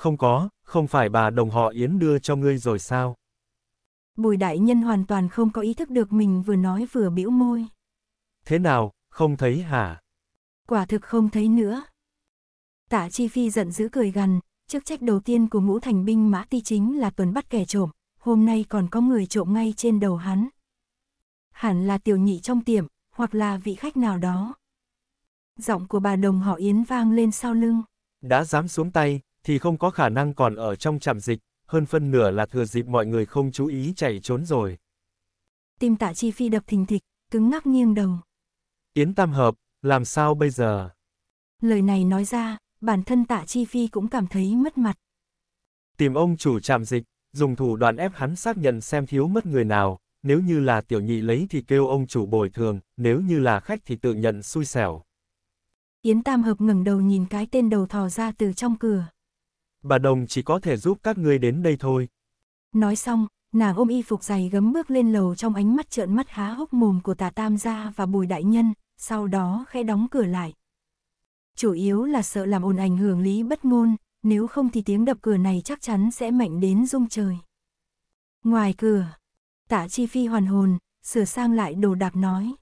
Không có, không phải bà đồng họ Yến đưa cho ngươi rồi sao? Bùi đại nhân hoàn toàn không có ý thức được mình vừa nói vừa bĩu môi. Thế nào, không thấy hả? Quả thực không thấy nữa. Tạ Chi Phi giận dữ cười gằn, chức trách đầu tiên của ngũ thành binh mã ti chính là tuần bắt kẻ trộm, hôm nay còn có người trộm ngay trên đầu hắn. Hẳn là tiểu nhị trong tiệm, hoặc là vị khách nào đó. Giọng của bà đồng họ Yến vang lên sau lưng. Đã dám xuống tay, thì không có khả năng còn ở trong trạm dịch, hơn phân nửa là thừa dịp mọi người không chú ý chạy trốn rồi. Tim tạ chi phi đập thình thịch, cứng ngắc nghiêng đầu. Yến Tam Hợp, làm sao bây giờ? Lời này nói ra, bản thân tạ chi phi cũng cảm thấy mất mặt. Tìm ông chủ trạm dịch, dùng thủ đoạn ép hắn xác nhận xem thiếu mất người nào, nếu như là tiểu nhị lấy thì kêu ông chủ bồi thường, nếu như là khách thì tự nhận xui xẻo. Yến Tam Hợp ngẩng đầu nhìn cái tên đầu thò ra từ trong cửa bà Đồng chỉ có thể giúp các ngươi đến đây thôi. Nói xong, nàng ôm y phục dày gấm bước lên lầu trong ánh mắt trợn mắt há hốc mồm của tà Tam gia và bùi đại nhân, sau đó khẽ đóng cửa lại. Chủ yếu là sợ làm ồn ảnh hưởng lý bất ngôn, nếu không thì tiếng đập cửa này chắc chắn sẽ mạnh đến rung trời. Ngoài cửa, tả chi phi hoàn hồn, sửa sang lại đồ đạc nói.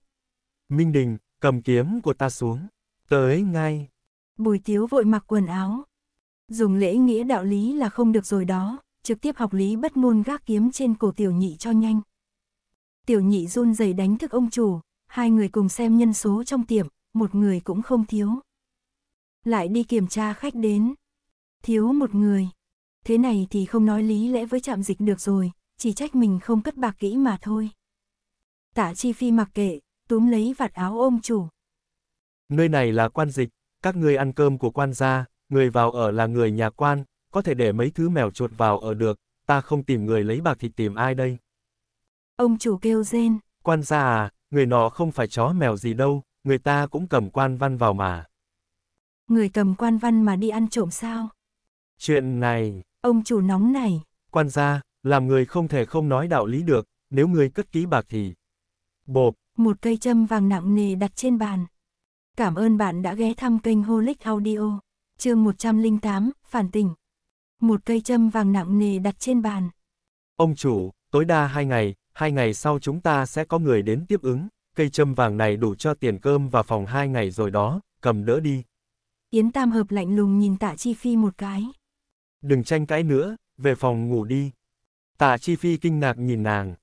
Minh Đình, cầm kiếm của ta xuống, tới ngay. Bùi tiếu vội mặc quần áo, Dùng lễ nghĩa đạo lý là không được rồi đó, trực tiếp học lý bất môn gác kiếm trên cổ tiểu nhị cho nhanh. Tiểu nhị run rẩy đánh thức ông chủ, hai người cùng xem nhân số trong tiệm, một người cũng không thiếu. Lại đi kiểm tra khách đến. Thiếu một người. Thế này thì không nói lý lẽ với trạm dịch được rồi, chỉ trách mình không cất bạc kỹ mà thôi. Tả chi phi mặc kệ, túm lấy vạt áo ông chủ. Nơi này là quan dịch, các ngươi ăn cơm của quan gia, người vào ở là người nhà quan, có thể để mấy thứ mèo chuột vào ở được, ta không tìm người lấy bạc thì tìm ai đây? Ông chủ kêu rên. Quan gia à, người nó không phải chó mèo gì đâu, người ta cũng cầm quan văn vào mà. Người cầm quan văn mà đi ăn trộm sao? Chuyện này... Ông chủ nóng này. Quan gia, làm người không thể không nói đạo lý được, nếu người cất ký bạc thì... Bộp. Một cây châm vàng nặng nề đặt trên bàn. Cảm ơn bạn đã ghé thăm kênh Holic Audio chương 108, phản tỉnh. Một cây châm vàng nặng nề đặt trên bàn. Ông chủ, tối đa hai ngày, hai ngày sau chúng ta sẽ có người đến tiếp ứng, cây châm vàng này đủ cho tiền cơm và phòng hai ngày rồi đó, cầm đỡ đi. Yến Tam Hợp lạnh lùng nhìn tạ Chi Phi một cái. Đừng tranh cãi nữa, về phòng ngủ đi. Tạ Chi Phi kinh ngạc nhìn nàng.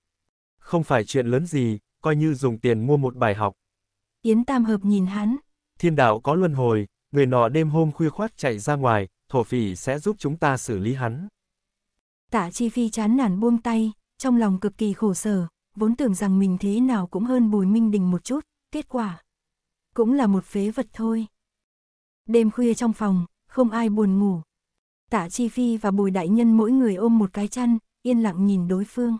Không phải chuyện lớn gì, coi như dùng tiền mua một bài học. Yến Tam Hợp nhìn hắn. Thiên đạo có luân hồi, người nọ đêm hôm khuya khoát chạy ra ngoài, thổ phỉ sẽ giúp chúng ta xử lý hắn. Tạ Chi Phi chán nản buông tay, trong lòng cực kỳ khổ sở, vốn tưởng rằng mình thế nào cũng hơn Bùi Minh Đình một chút, kết quả. Cũng là một phế vật thôi. Đêm khuya trong phòng, không ai buồn ngủ. Tạ Chi Phi và Bùi Đại Nhân mỗi người ôm một cái chăn, yên lặng nhìn đối phương.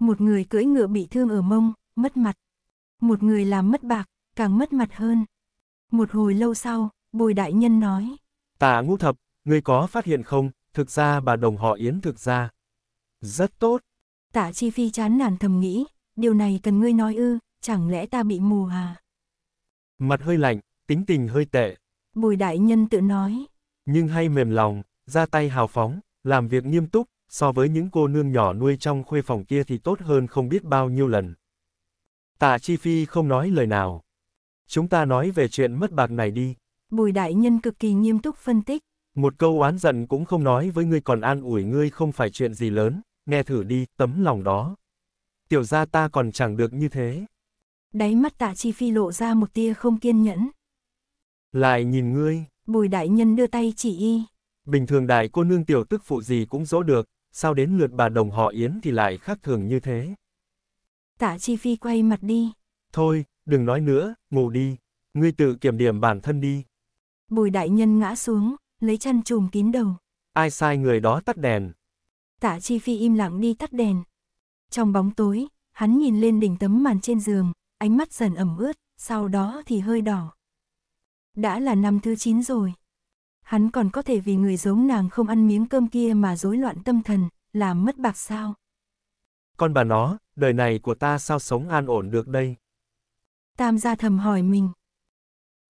Một người cưỡi ngựa bị thương ở mông, mất mặt. Một người làm mất bạc, càng mất mặt hơn. Một hồi lâu sau, bùi đại nhân nói. Tạ ngũ thập, ngươi có phát hiện không, thực ra bà đồng họ Yến thực ra. Rất tốt. Tạ chi phi chán nản thầm nghĩ, điều này cần ngươi nói ư, chẳng lẽ ta bị mù à? Mặt hơi lạnh, tính tình hơi tệ. Bùi đại nhân tự nói. Nhưng hay mềm lòng, ra tay hào phóng, làm việc nghiêm túc, so với những cô nương nhỏ nuôi trong khuê phòng kia thì tốt hơn không biết bao nhiêu lần. Tạ Chi Phi không nói lời nào, Chúng ta nói về chuyện mất bạc này đi. Bùi đại nhân cực kỳ nghiêm túc phân tích. Một câu oán giận cũng không nói với ngươi còn an ủi ngươi không phải chuyện gì lớn, nghe thử đi, tấm lòng đó. Tiểu gia ta còn chẳng được như thế. Đáy mắt tạ chi phi lộ ra một tia không kiên nhẫn. Lại nhìn ngươi. Bùi đại nhân đưa tay chỉ y. Bình thường đại cô nương tiểu tức phụ gì cũng dỗ được, sao đến lượt bà đồng họ Yến thì lại khác thường như thế. Tạ Chi Phi quay mặt đi. Thôi, Đừng nói nữa, ngủ đi. Ngươi tự kiểm điểm bản thân đi. Bùi đại nhân ngã xuống, lấy chăn trùm kín đầu. Ai sai người đó tắt đèn. Tạ Chi Phi im lặng đi tắt đèn. Trong bóng tối, hắn nhìn lên đỉnh tấm màn trên giường, ánh mắt dần ẩm ướt, sau đó thì hơi đỏ. Đã là năm thứ 9 rồi. Hắn còn có thể vì người giống nàng không ăn miếng cơm kia mà rối loạn tâm thần, làm mất bạc sao? Con bà nó, đời này của ta sao sống an ổn được đây? Tam gia thầm hỏi mình.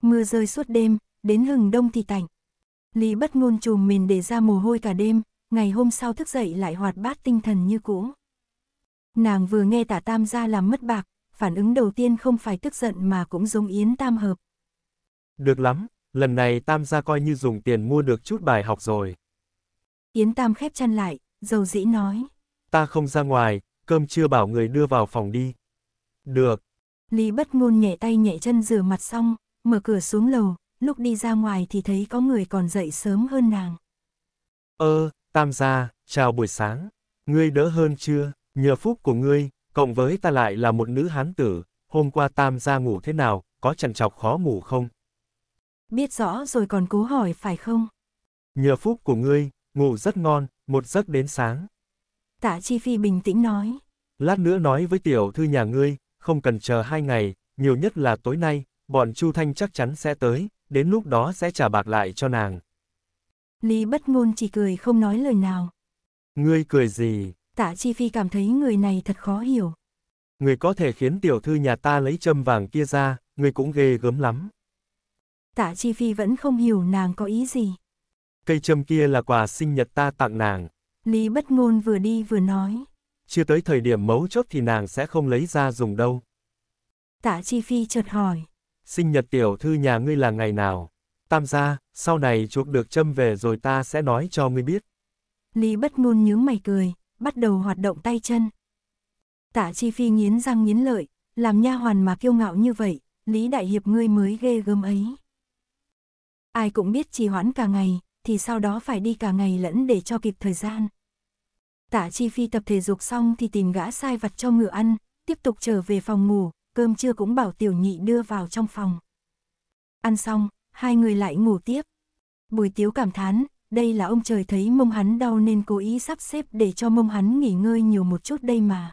Mưa rơi suốt đêm, đến hừng đông thì tạnh. Lý bất ngôn trùm mình để ra mồ hôi cả đêm, ngày hôm sau thức dậy lại hoạt bát tinh thần như cũ. Nàng vừa nghe tả tam gia làm mất bạc, phản ứng đầu tiên không phải tức giận mà cũng giống yến tam hợp. Được lắm, lần này tam gia coi như dùng tiền mua được chút bài học rồi. Yến tam khép chăn lại, dầu dĩ nói. Ta không ra ngoài, cơm chưa bảo người đưa vào phòng đi. Được, Lý bất ngôn nhẹ tay nhẹ chân rửa mặt xong, mở cửa xuống lầu, lúc đi ra ngoài thì thấy có người còn dậy sớm hơn nàng. Ơ, ờ, Tam gia, chào buổi sáng. Ngươi đỡ hơn chưa? Nhờ phúc của ngươi, cộng với ta lại là một nữ hán tử. Hôm qua Tam gia ngủ thế nào, có chằn chọc khó ngủ không? Biết rõ rồi còn cố hỏi phải không? Nhờ phúc của ngươi, ngủ rất ngon, một giấc đến sáng. Tạ Chi Phi bình tĩnh nói. Lát nữa nói với tiểu thư nhà ngươi, không cần chờ hai ngày, nhiều nhất là tối nay, bọn Chu Thanh chắc chắn sẽ tới, đến lúc đó sẽ trả bạc lại cho nàng. Lý bất ngôn chỉ cười không nói lời nào. Ngươi cười gì? Tạ Chi Phi cảm thấy người này thật khó hiểu. Người có thể khiến tiểu thư nhà ta lấy châm vàng kia ra, người cũng ghê gớm lắm. Tạ Chi Phi vẫn không hiểu nàng có ý gì. Cây châm kia là quà sinh nhật ta tặng nàng. Lý bất ngôn vừa đi vừa nói chưa tới thời điểm mấu chốt thì nàng sẽ không lấy ra dùng đâu. Tạ Chi Phi chợt hỏi. Sinh nhật tiểu thư nhà ngươi là ngày nào? Tam gia, sau này chuộc được châm về rồi ta sẽ nói cho ngươi biết. Lý bất ngôn nhướng mày cười, bắt đầu hoạt động tay chân. Tạ Chi Phi nghiến răng nghiến lợi, làm nha hoàn mà kiêu ngạo như vậy, Lý Đại Hiệp ngươi mới ghê gớm ấy. Ai cũng biết trì hoãn cả ngày, thì sau đó phải đi cả ngày lẫn để cho kịp thời gian. Tạ Chi Phi tập thể dục xong thì tìm gã sai vặt cho ngựa ăn, tiếp tục trở về phòng ngủ, cơm trưa cũng bảo tiểu nhị đưa vào trong phòng. Ăn xong, hai người lại ngủ tiếp. Bùi tiếu cảm thán, đây là ông trời thấy mông hắn đau nên cố ý sắp xếp để cho mông hắn nghỉ ngơi nhiều một chút đây mà.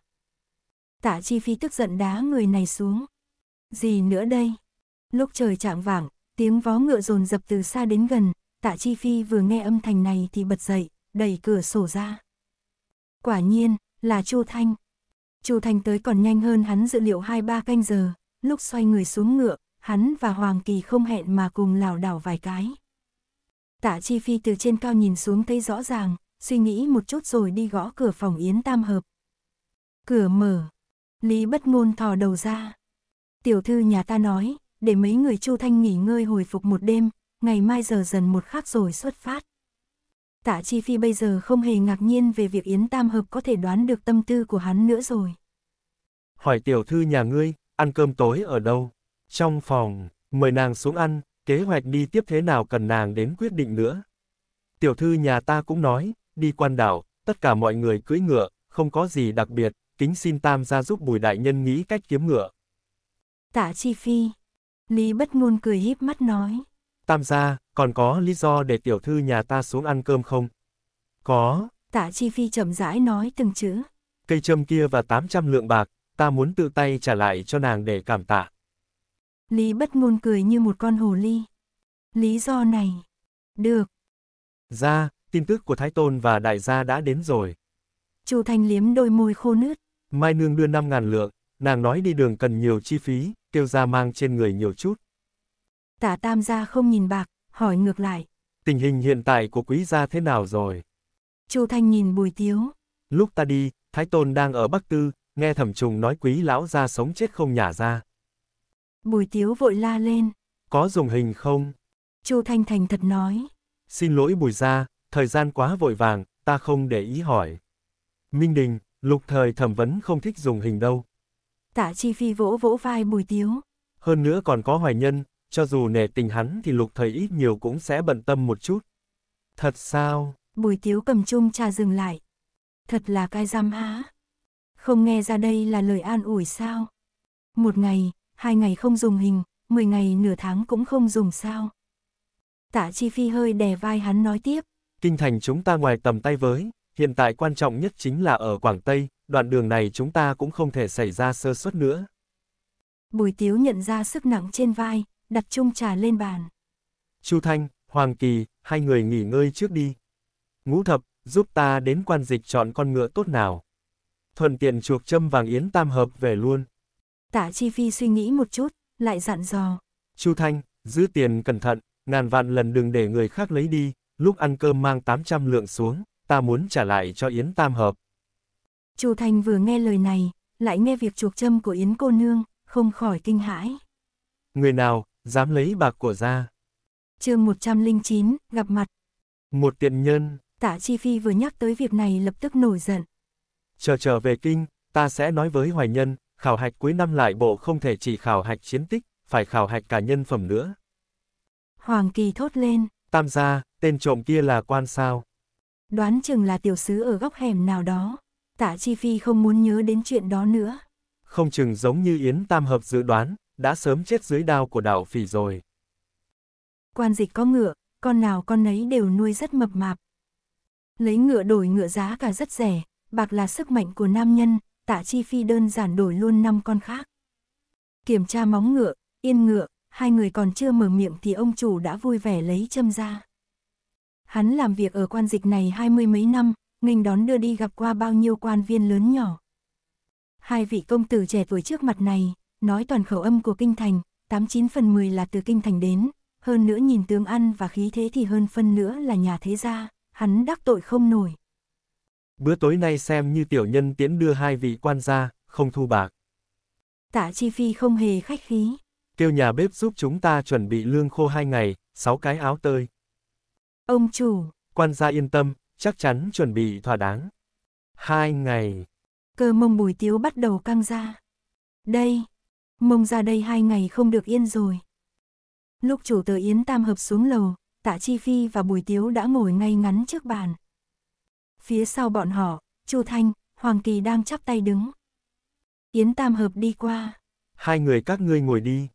Tạ Chi Phi tức giận đá người này xuống. Gì nữa đây? Lúc trời chạng vảng, tiếng vó ngựa rồn dập từ xa đến gần, Tạ Chi Phi vừa nghe âm thanh này thì bật dậy, đẩy cửa sổ ra. Quả nhiên, là Chu Thanh. Chu Thanh tới còn nhanh hơn hắn dự liệu hai ba canh giờ, lúc xoay người xuống ngựa, hắn và Hoàng Kỳ không hẹn mà cùng lảo đảo vài cái. Tạ Chi Phi từ trên cao nhìn xuống thấy rõ ràng, suy nghĩ một chút rồi đi gõ cửa phòng Yến Tam Hợp. Cửa mở, Lý bất ngôn thò đầu ra. Tiểu thư nhà ta nói, để mấy người Chu Thanh nghỉ ngơi hồi phục một đêm, ngày mai giờ dần một khắc rồi xuất phát. Tạ Chi Phi bây giờ không hề ngạc nhiên về việc Yến Tam Hợp có thể đoán được tâm tư của hắn nữa rồi. Hỏi tiểu thư nhà ngươi, ăn cơm tối ở đâu? Trong phòng, mời nàng xuống ăn, kế hoạch đi tiếp thế nào cần nàng đến quyết định nữa. Tiểu thư nhà ta cũng nói, đi quan đảo, tất cả mọi người cưỡi ngựa, không có gì đặc biệt, kính xin Tam gia giúp Bùi Đại Nhân nghĩ cách kiếm ngựa. Tạ Chi Phi. Lý bất ngôn cười híp mắt nói. Tam gia, còn có lý do để tiểu thư nhà ta xuống ăn cơm không? Có. Tạ Chi Phi chậm rãi nói từng chữ. Cây châm kia và 800 lượng bạc, ta muốn tự tay trả lại cho nàng để cảm tạ. Lý bất ngôn cười như một con hồ ly. Lý do này. Được. Ra, tin tức của Thái Tôn và Đại gia đã đến rồi. Chu Thanh liếm đôi môi khô nứt. Mai Nương đưa 5.000 lượng, nàng nói đi đường cần nhiều chi phí, kêu ra mang trên người nhiều chút tả tam gia không nhìn bạc, hỏi ngược lại. Tình hình hiện tại của quý gia thế nào rồi? Chu Thanh nhìn bùi tiếu. Lúc ta đi, Thái Tôn đang ở Bắc Tư, nghe thẩm trùng nói quý lão gia sống chết không nhả ra. Bùi tiếu vội la lên. Có dùng hình không? Chu Thanh thành thật nói. Xin lỗi bùi gia, thời gian quá vội vàng, ta không để ý hỏi. Minh Đình, lục thời thẩm vấn không thích dùng hình đâu. Tả Chi Phi vỗ vỗ vai bùi tiếu. Hơn nữa còn có hoài nhân, cho dù nể tình hắn thì lục thời ít nhiều cũng sẽ bận tâm một chút. Thật sao? Bùi tiếu cầm chung trà dừng lại. Thật là cai giam há. Không nghe ra đây là lời an ủi sao? Một ngày, hai ngày không dùng hình, mười ngày nửa tháng cũng không dùng sao? Tạ Chi Phi hơi đè vai hắn nói tiếp. Kinh thành chúng ta ngoài tầm tay với, hiện tại quan trọng nhất chính là ở Quảng Tây, đoạn đường này chúng ta cũng không thể xảy ra sơ suất nữa. Bùi Tiếu nhận ra sức nặng trên vai, đặt chung trà lên bàn. Chu Thanh, Hoàng Kỳ, hai người nghỉ ngơi trước đi. Ngũ thập, giúp ta đến quan dịch chọn con ngựa tốt nào. Thuận tiện chuộc châm vàng yến tam hợp về luôn. Tả Chi Phi suy nghĩ một chút, lại dặn dò. Chu Thanh, giữ tiền cẩn thận, ngàn vạn lần đừng để người khác lấy đi, lúc ăn cơm mang 800 lượng xuống, ta muốn trả lại cho Yến Tam Hợp. Chu Thanh vừa nghe lời này, lại nghe việc chuộc châm của Yến cô nương, không khỏi kinh hãi. Người nào, dám lấy bạc của ra. chương 109, gặp mặt. Một tiện nhân. Tạ Chi Phi vừa nhắc tới việc này lập tức nổi giận. Chờ trở về kinh, ta sẽ nói với Hoài Nhân, khảo hạch cuối năm lại bộ không thể chỉ khảo hạch chiến tích, phải khảo hạch cả nhân phẩm nữa. Hoàng Kỳ thốt lên. Tam gia, tên trộm kia là quan sao? Đoán chừng là tiểu sứ ở góc hẻm nào đó. Tạ Chi Phi không muốn nhớ đến chuyện đó nữa. Không chừng giống như Yến Tam Hợp dự đoán, đã sớm chết dưới đao của đảo phỉ rồi. Quan dịch có ngựa, con nào con nấy đều nuôi rất mập mạp. Lấy ngựa đổi ngựa giá cả rất rẻ, bạc là sức mạnh của nam nhân, tạ chi phi đơn giản đổi luôn năm con khác. Kiểm tra móng ngựa, yên ngựa, hai người còn chưa mở miệng thì ông chủ đã vui vẻ lấy châm ra. Hắn làm việc ở quan dịch này hai mươi mấy năm, nghênh đón đưa đi gặp qua bao nhiêu quan viên lớn nhỏ. Hai vị công tử trẻ tuổi trước mặt này, nói toàn khẩu âm của kinh thành, 89 phần 10 là từ kinh thành đến, hơn nữa nhìn tướng ăn và khí thế thì hơn phân nữa là nhà thế gia, hắn đắc tội không nổi. Bữa tối nay xem như tiểu nhân tiễn đưa hai vị quan gia, không thu bạc. Tạ Chi Phi không hề khách khí. Kêu nhà bếp giúp chúng ta chuẩn bị lương khô hai ngày, sáu cái áo tơi. Ông chủ. Quan gia yên tâm, chắc chắn chuẩn bị thỏa đáng. Hai ngày. Cơ mông bùi tiếu bắt đầu căng ra. Đây, mông ra đây hai ngày không được yên rồi. Lúc chủ tờ Yến Tam Hợp xuống lầu, Tạ Chi Phi và Bùi Tiếu đã ngồi ngay ngắn trước bàn. Phía sau bọn họ, Chu Thanh, Hoàng Kỳ đang chắp tay đứng. Yến Tam Hợp đi qua. Hai người các ngươi ngồi đi.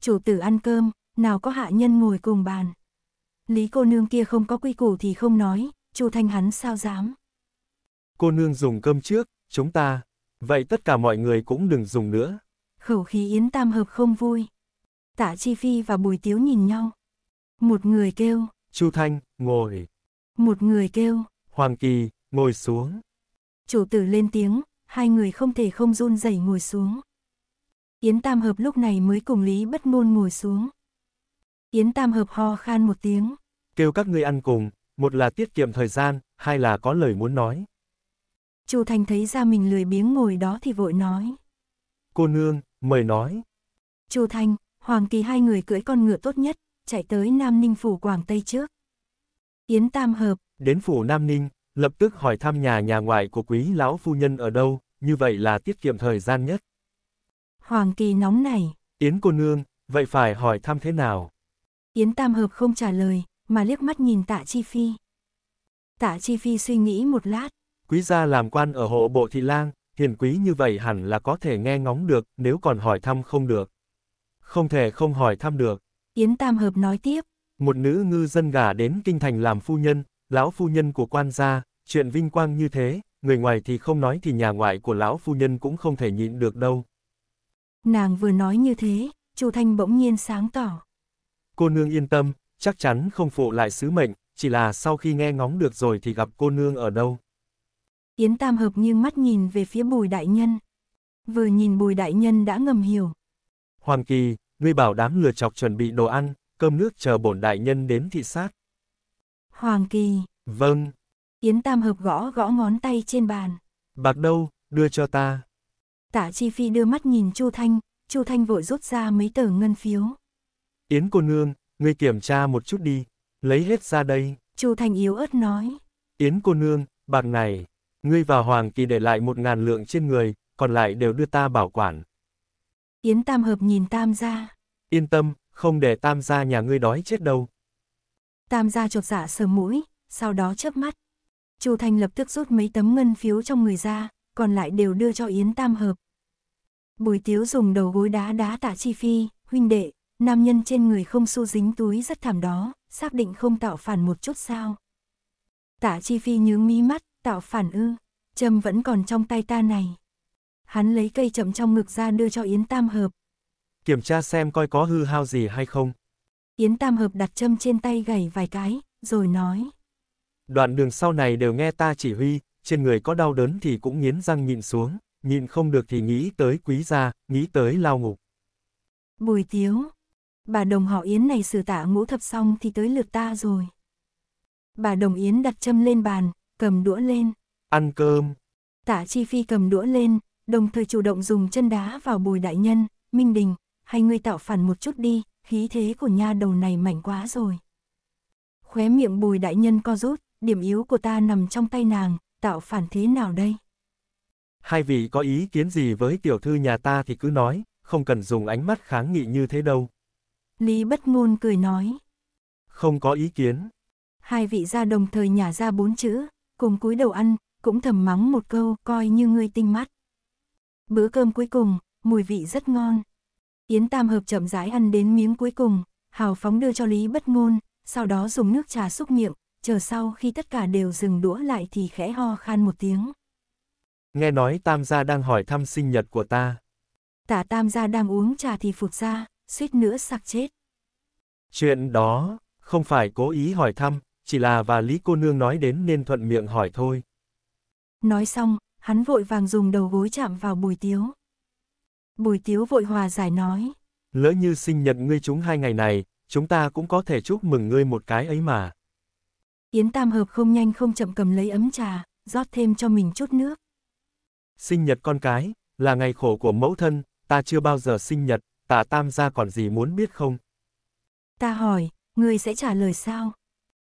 Chủ tử ăn cơm, nào có hạ nhân ngồi cùng bàn. Lý cô nương kia không có quy củ thì không nói, Chu Thanh hắn sao dám. Cô nương dùng cơm trước, chúng ta. Vậy tất cả mọi người cũng đừng dùng nữa khẩu khí Yến Tam Hợp không vui. Tạ Chi Phi và Bùi Tiếu nhìn nhau. Một người kêu. Chu Thanh, ngồi. Một người kêu. Hoàng Kỳ, ngồi xuống. Chủ tử lên tiếng, hai người không thể không run rẩy ngồi xuống. Yến Tam Hợp lúc này mới cùng Lý Bất môn ngồi xuống. Yến Tam Hợp ho khan một tiếng. Kêu các ngươi ăn cùng, một là tiết kiệm thời gian, hai là có lời muốn nói. Chu thanh thấy ra mình lười biếng ngồi đó thì vội nói. Cô nương, mời nói. Chu Thanh, Hoàng Kỳ hai người cưỡi con ngựa tốt nhất, chạy tới Nam Ninh Phủ Quảng Tây trước. Yến Tam Hợp. Đến Phủ Nam Ninh, lập tức hỏi thăm nhà nhà ngoại của quý lão phu nhân ở đâu, như vậy là tiết kiệm thời gian nhất. Hoàng Kỳ nóng này. Yến cô nương, vậy phải hỏi thăm thế nào? Yến Tam Hợp không trả lời, mà liếc mắt nhìn tạ Chi Phi. Tạ Chi Phi suy nghĩ một lát. Quý gia làm quan ở hộ bộ thị lang, hiền quý như vậy hẳn là có thể nghe ngóng được, nếu còn hỏi thăm không được. Không thể không hỏi thăm được. Yến Tam Hợp nói tiếp. Một nữ ngư dân gả đến kinh thành làm phu nhân, lão phu nhân của quan gia, chuyện vinh quang như thế, người ngoài thì không nói thì nhà ngoại của lão phu nhân cũng không thể nhịn được đâu. Nàng vừa nói như thế, Chu Thanh bỗng nhiên sáng tỏ. Cô nương yên tâm, chắc chắn không phụ lại sứ mệnh, chỉ là sau khi nghe ngóng được rồi thì gặp cô nương ở đâu. Yến Tam Hợp nghiêng mắt nhìn về phía Bùi Đại Nhân. Vừa nhìn Bùi Đại Nhân đã ngầm hiểu. Hoàng Kỳ, ngươi bảo đám lừa chọc chuẩn bị đồ ăn, cơm nước chờ bổn Đại Nhân đến thị sát. Hoàng Kỳ. Vâng. Yến Tam Hợp gõ gõ ngón tay trên bàn. Bạc đâu, đưa cho ta. Tạ Chi Phi đưa mắt nhìn Chu Thanh, Chu Thanh vội rút ra mấy tờ ngân phiếu. Yến cô nương, ngươi kiểm tra một chút đi, lấy hết ra đây. Chu Thanh yếu ớt nói. Yến cô nương, bạc này, Ngươi và Hoàng Kỳ để lại một ngàn lượng trên người, còn lại đều đưa ta bảo quản. Yến Tam Hợp nhìn Tam gia. Yên tâm, không để Tam gia nhà ngươi đói chết đâu. Tam gia chột dạ sờ mũi, sau đó chớp mắt. Chu Thanh lập tức rút mấy tấm ngân phiếu trong người ra, còn lại đều đưa cho Yến Tam Hợp. Bùi Tiếu dùng đầu gối đá đá tạ Chi Phi, huynh đệ, nam nhân trên người không xu dính túi rất thảm đó, xác định không tạo phản một chút sao. Tạ Chi Phi nhướng mí mắt, tạo phản ư, châm vẫn còn trong tay ta này. Hắn lấy cây chậm trong ngực ra đưa cho Yến Tam Hợp. Kiểm tra xem coi có hư hao gì hay không. Yến Tam Hợp đặt châm trên tay gầy vài cái, rồi nói. Đoạn đường sau này đều nghe ta chỉ huy, trên người có đau đớn thì cũng nghiến răng nhịn xuống, nhịn không được thì nghĩ tới quý gia, nghĩ tới lao ngục. Bùi tiếu, bà đồng họ Yến này sửa tả ngũ thập xong thì tới lượt ta rồi. Bà đồng Yến đặt châm lên bàn, cầm đũa lên. Ăn cơm. Tạ Chi Phi cầm đũa lên, đồng thời chủ động dùng chân đá vào bùi đại nhân, Minh Đình, hay ngươi tạo phản một chút đi, khí thế của nha đầu này mạnh quá rồi. Khóe miệng bùi đại nhân co rút, điểm yếu của ta nằm trong tay nàng, tạo phản thế nào đây? Hai vị có ý kiến gì với tiểu thư nhà ta thì cứ nói, không cần dùng ánh mắt kháng nghị như thế đâu. Lý bất ngôn cười nói. Không có ý kiến. Hai vị ra đồng thời nhả ra bốn chữ, cùng cúi đầu ăn, cũng thầm mắng một câu coi như ngươi tinh mắt. Bữa cơm cuối cùng, mùi vị rất ngon. Yến Tam Hợp chậm rãi ăn đến miếng cuối cùng, hào phóng đưa cho Lý Bất Ngôn, sau đó dùng nước trà xúc miệng, chờ sau khi tất cả đều dừng đũa lại thì khẽ ho khan một tiếng. Nghe nói Tam gia đang hỏi thăm sinh nhật của ta. Tả Tam gia đang uống trà thì phục ra, suýt nữa sặc chết. Chuyện đó, không phải cố ý hỏi thăm, chỉ là và Lý cô nương nói đến nên thuận miệng hỏi thôi. Nói xong, hắn vội vàng dùng đầu gối chạm vào bùi tiếu. Bùi tiếu vội hòa giải nói. Lỡ như sinh nhật ngươi chúng hai ngày này, chúng ta cũng có thể chúc mừng ngươi một cái ấy mà. Yến Tam Hợp không nhanh không chậm cầm lấy ấm trà, rót thêm cho mình chút nước. Sinh nhật con cái, là ngày khổ của mẫu thân, ta chưa bao giờ sinh nhật, tạ Tam gia còn gì muốn biết không? Ta hỏi, ngươi sẽ trả lời sao?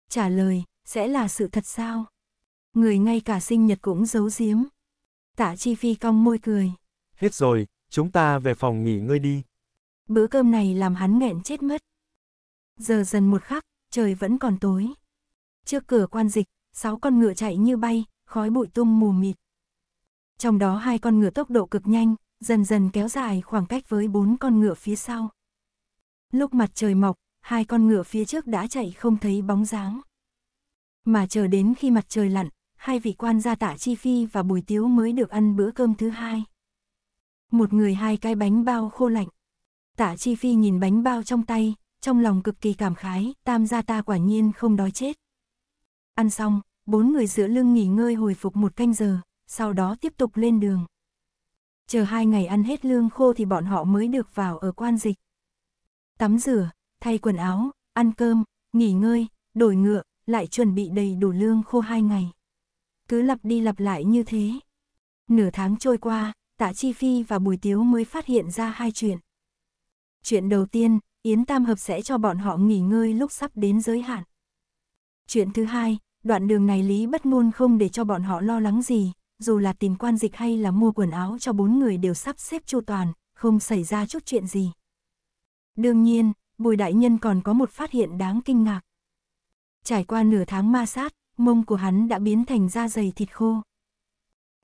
Trả lời, sẽ là sự thật sao? Người ngay cả sinh nhật cũng giấu giếm. Tạ Chi Phi cong môi cười. Hết rồi, chúng ta về phòng nghỉ ngơi đi. Bữa cơm này làm hắn nghẹn chết mất. Giờ dần một khắc, trời vẫn còn tối. Trước cửa quan dịch, sáu con ngựa chạy như bay, khói bụi tung mù mịt. Trong đó hai con ngựa tốc độ cực nhanh, dần dần kéo dài khoảng cách với bốn con ngựa phía sau. Lúc mặt trời mọc, hai con ngựa phía trước đã chạy không thấy bóng dáng. Mà chờ đến khi mặt trời lặn, hai vị quan gia tạ chi phi và bùi tiếu mới được ăn bữa cơm thứ hai. Một người hai cái bánh bao khô lạnh. Tạ chi phi nhìn bánh bao trong tay, trong lòng cực kỳ cảm khái, tam gia ta quả nhiên không đói chết. Ăn xong, bốn người giữa lưng nghỉ ngơi hồi phục một canh giờ, sau đó tiếp tục lên đường. Chờ hai ngày ăn hết lương khô thì bọn họ mới được vào ở quan dịch. Tắm rửa, thay quần áo, ăn cơm, nghỉ ngơi, đổi ngựa, lại chuẩn bị đầy đủ lương khô hai ngày. Cứ lặp đi lặp lại như thế. Nửa tháng trôi qua, Tạ Chi Phi và Bùi Tiếu mới phát hiện ra hai chuyện. Chuyện đầu tiên, Yến Tam Hợp sẽ cho bọn họ nghỉ ngơi lúc sắp đến giới hạn. Chuyện thứ hai, đoạn đường này Lý Bất Ngôn không để cho bọn họ lo lắng gì, dù là tìm quan dịch hay là mua quần áo cho bốn người đều sắp xếp chu toàn, không xảy ra chút chuyện gì. Đương nhiên, Bùi đại nhân còn có một phát hiện đáng kinh ngạc. Trải qua nửa tháng ma sát, mông của hắn đã biến thành da dày thịt khô.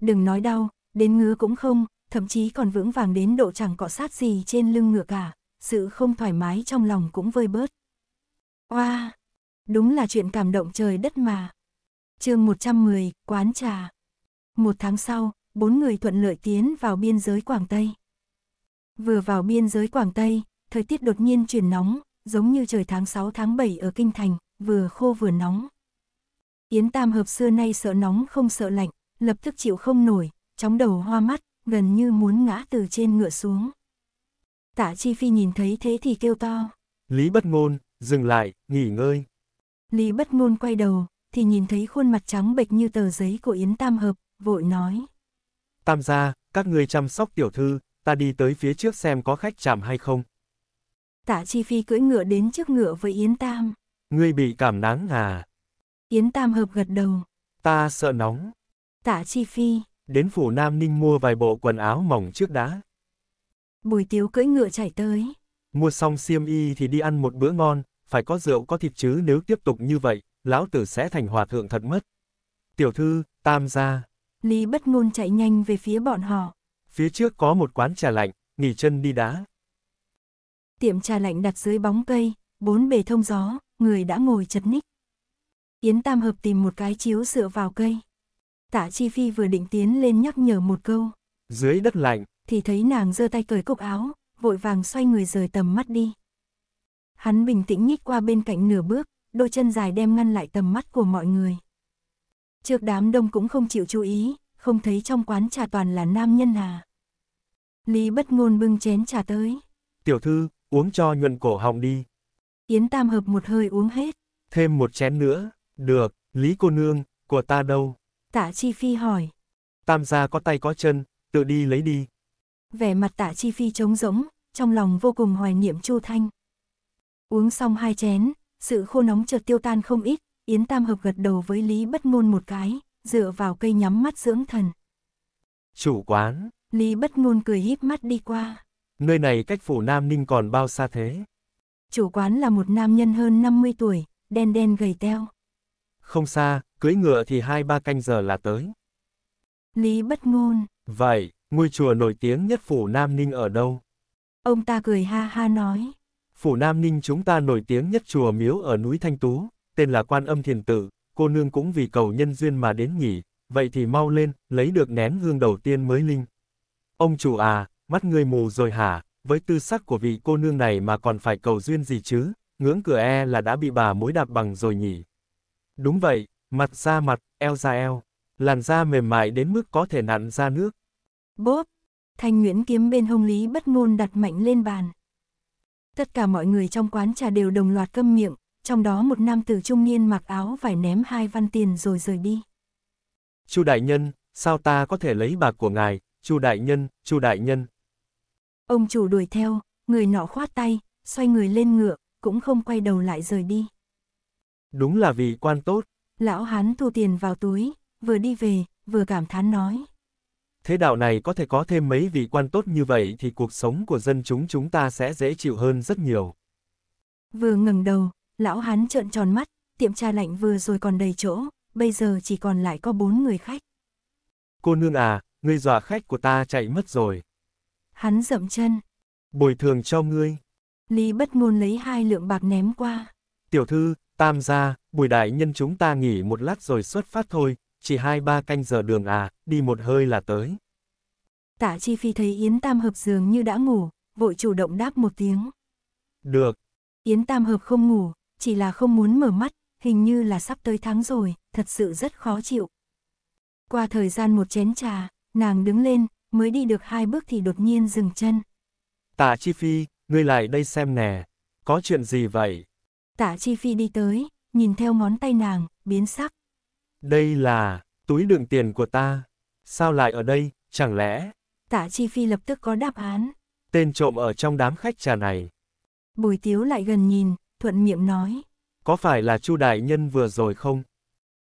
Đừng nói đau, đến ngứa cũng không, thậm chí còn vững vàng đến độ chẳng cọ sát gì trên lưng ngựa cả, sự không thoải mái trong lòng cũng vơi bớt. Oa, đúng là chuyện cảm động trời đất mà. Chương 110, quán trà. Một tháng sau, bốn người thuận lợi tiến vào biên giới Quảng Tây. Vừa vào biên giới Quảng Tây, thời tiết đột nhiên chuyển nóng, giống như trời tháng 6 tháng 7 ở Kinh Thành, vừa khô vừa nóng. Yến Tam Hợp xưa nay sợ nóng không sợ lạnh, lập tức chịu không nổi, chóng đầu hoa mắt, gần như muốn ngã từ trên ngựa xuống. Tạ Chi Phi nhìn thấy thế thì kêu to. Lý bất ngôn, dừng lại, nghỉ ngơi. Lý bất ngôn quay đầu, thì nhìn thấy khuôn mặt trắng bệch như tờ giấy của Yến Tam Hợp, vội nói. Tam gia, các người chăm sóc tiểu thư, ta đi tới phía trước xem có khách chạm hay không. Tạ Chi Phi cưỡi ngựa đến trước ngựa với Yến Tam. Ngươi bị cảm nắng à? Yến Tam hợp gật đầu. Ta sợ nóng. Tạ Chi Phi. Đến phủ Nam Ninh mua vài bộ quần áo mỏng trước đã. Bùi tiếu cưỡi ngựa chảy tới. Mua xong xiêm y thì đi ăn một bữa ngon, phải có rượu có thịt chứ nếu tiếp tục như vậy, lão tử sẽ thành hòa thượng thật mất. Tiểu thư, tam gia. Lý bất ngôn chạy nhanh về phía bọn họ. Phía trước có một quán trà lạnh, nghỉ chân đi đá tiệm trà lạnh đặt dưới bóng cây, bốn bề thông gió, người đã ngồi chật ních. Yến Tam Hợp tìm một cái chiếu dựa vào cây. tạ Chi Phi vừa định tiến lên nhắc nhở một câu. Dưới đất lạnh. Thì thấy nàng giơ tay cởi cúc áo, vội vàng xoay người rời tầm mắt đi. Hắn bình tĩnh nhích qua bên cạnh nửa bước, đôi chân dài đem ngăn lại tầm mắt của mọi người. Trước đám đông cũng không chịu chú ý, không thấy trong quán trà toàn là nam nhân à Lý bất ngôn bưng chén trà tới. Tiểu thư, uống cho nhuận cổ họng đi. Yến Tam hợp một hơi uống hết. Thêm một chén nữa, được, Lý cô nương, của ta đâu? Tạ Chi Phi hỏi. Tam gia có tay có chân, tự đi lấy đi. Vẻ mặt Tạ Chi Phi trống rỗng, trong lòng vô cùng hoài niệm Chu Thanh. Uống xong hai chén, sự khô nóng chợt tiêu tan không ít, Yến Tam hợp gật đầu với Lý Bất Ngôn một cái, dựa vào cây nhắm mắt dưỡng thần. Chủ quán. Lý Bất Ngôn cười híp mắt đi qua nơi này cách phủ Nam Ninh còn bao xa thế? Chủ quán là một nam nhân hơn 50 tuổi, đen đen gầy teo. Không xa, cưỡi ngựa thì hai ba canh giờ là tới. Lý bất ngôn. Vậy, ngôi chùa nổi tiếng nhất phủ Nam Ninh ở đâu? Ông ta cười ha ha nói. Phủ Nam Ninh chúng ta nổi tiếng nhất chùa miếu ở núi Thanh Tú, tên là Quan Âm Thiền Tự. cô nương cũng vì cầu nhân duyên mà đến nghỉ, vậy thì mau lên, lấy được nén hương đầu tiên mới linh. Ông chủ à, mắt người mù rồi hả, với tư sắc của vị cô nương này mà còn phải cầu duyên gì chứ, ngưỡng cửa e là đã bị bà mối đạp bằng rồi nhỉ. Đúng vậy, mặt ra mặt, eo ra eo, làn da mềm mại đến mức có thể nặn ra nước. Bốp, thanh nguyễn kiếm bên hông lý bất ngôn đặt mạnh lên bàn. Tất cả mọi người trong quán trà đều đồng loạt câm miệng, trong đó một nam tử trung niên mặc áo vải ném hai văn tiền rồi rời đi. Chu đại nhân, sao ta có thể lấy bạc của ngài, Chu đại nhân, Chu đại nhân, Ông chủ đuổi theo, người nọ khoát tay, xoay người lên ngựa, cũng không quay đầu lại rời đi. Đúng là vị quan tốt. Lão hán thu tiền vào túi, vừa đi về, vừa cảm thán nói. Thế đạo này có thể có thêm mấy vị quan tốt như vậy thì cuộc sống của dân chúng chúng ta sẽ dễ chịu hơn rất nhiều. Vừa ngẩng đầu, lão hán trợn tròn mắt, tiệm trà lạnh vừa rồi còn đầy chỗ, bây giờ chỉ còn lại có bốn người khách. Cô nương à, người dọa khách của ta chạy mất rồi. Hắn dậm chân. Bồi thường cho ngươi. Lý bất ngôn lấy hai lượng bạc ném qua. Tiểu thư, tam gia, bùi đại nhân chúng ta nghỉ một lát rồi xuất phát thôi, chỉ hai ba canh giờ đường à, đi một hơi là tới. Tạ Chi Phi thấy Yến Tam Hợp dường như đã ngủ, vội chủ động đáp một tiếng. Được. Yến Tam Hợp không ngủ, chỉ là không muốn mở mắt, hình như là sắp tới tháng rồi, thật sự rất khó chịu. Qua thời gian một chén trà, nàng đứng lên, mới đi được hai bước thì đột nhiên dừng chân. Tạ Chi Phi, ngươi lại đây xem nè, có chuyện gì vậy? Tạ Chi Phi đi tới, nhìn theo ngón tay nàng, biến sắc. Đây là, túi đựng tiền của ta. Sao lại ở đây, chẳng lẽ? Tạ Chi Phi lập tức có đáp án. Tên trộm ở trong đám khách trà này. Bùi Tiếu lại gần nhìn, thuận miệng nói. Có phải là Chu Đại Nhân vừa rồi không?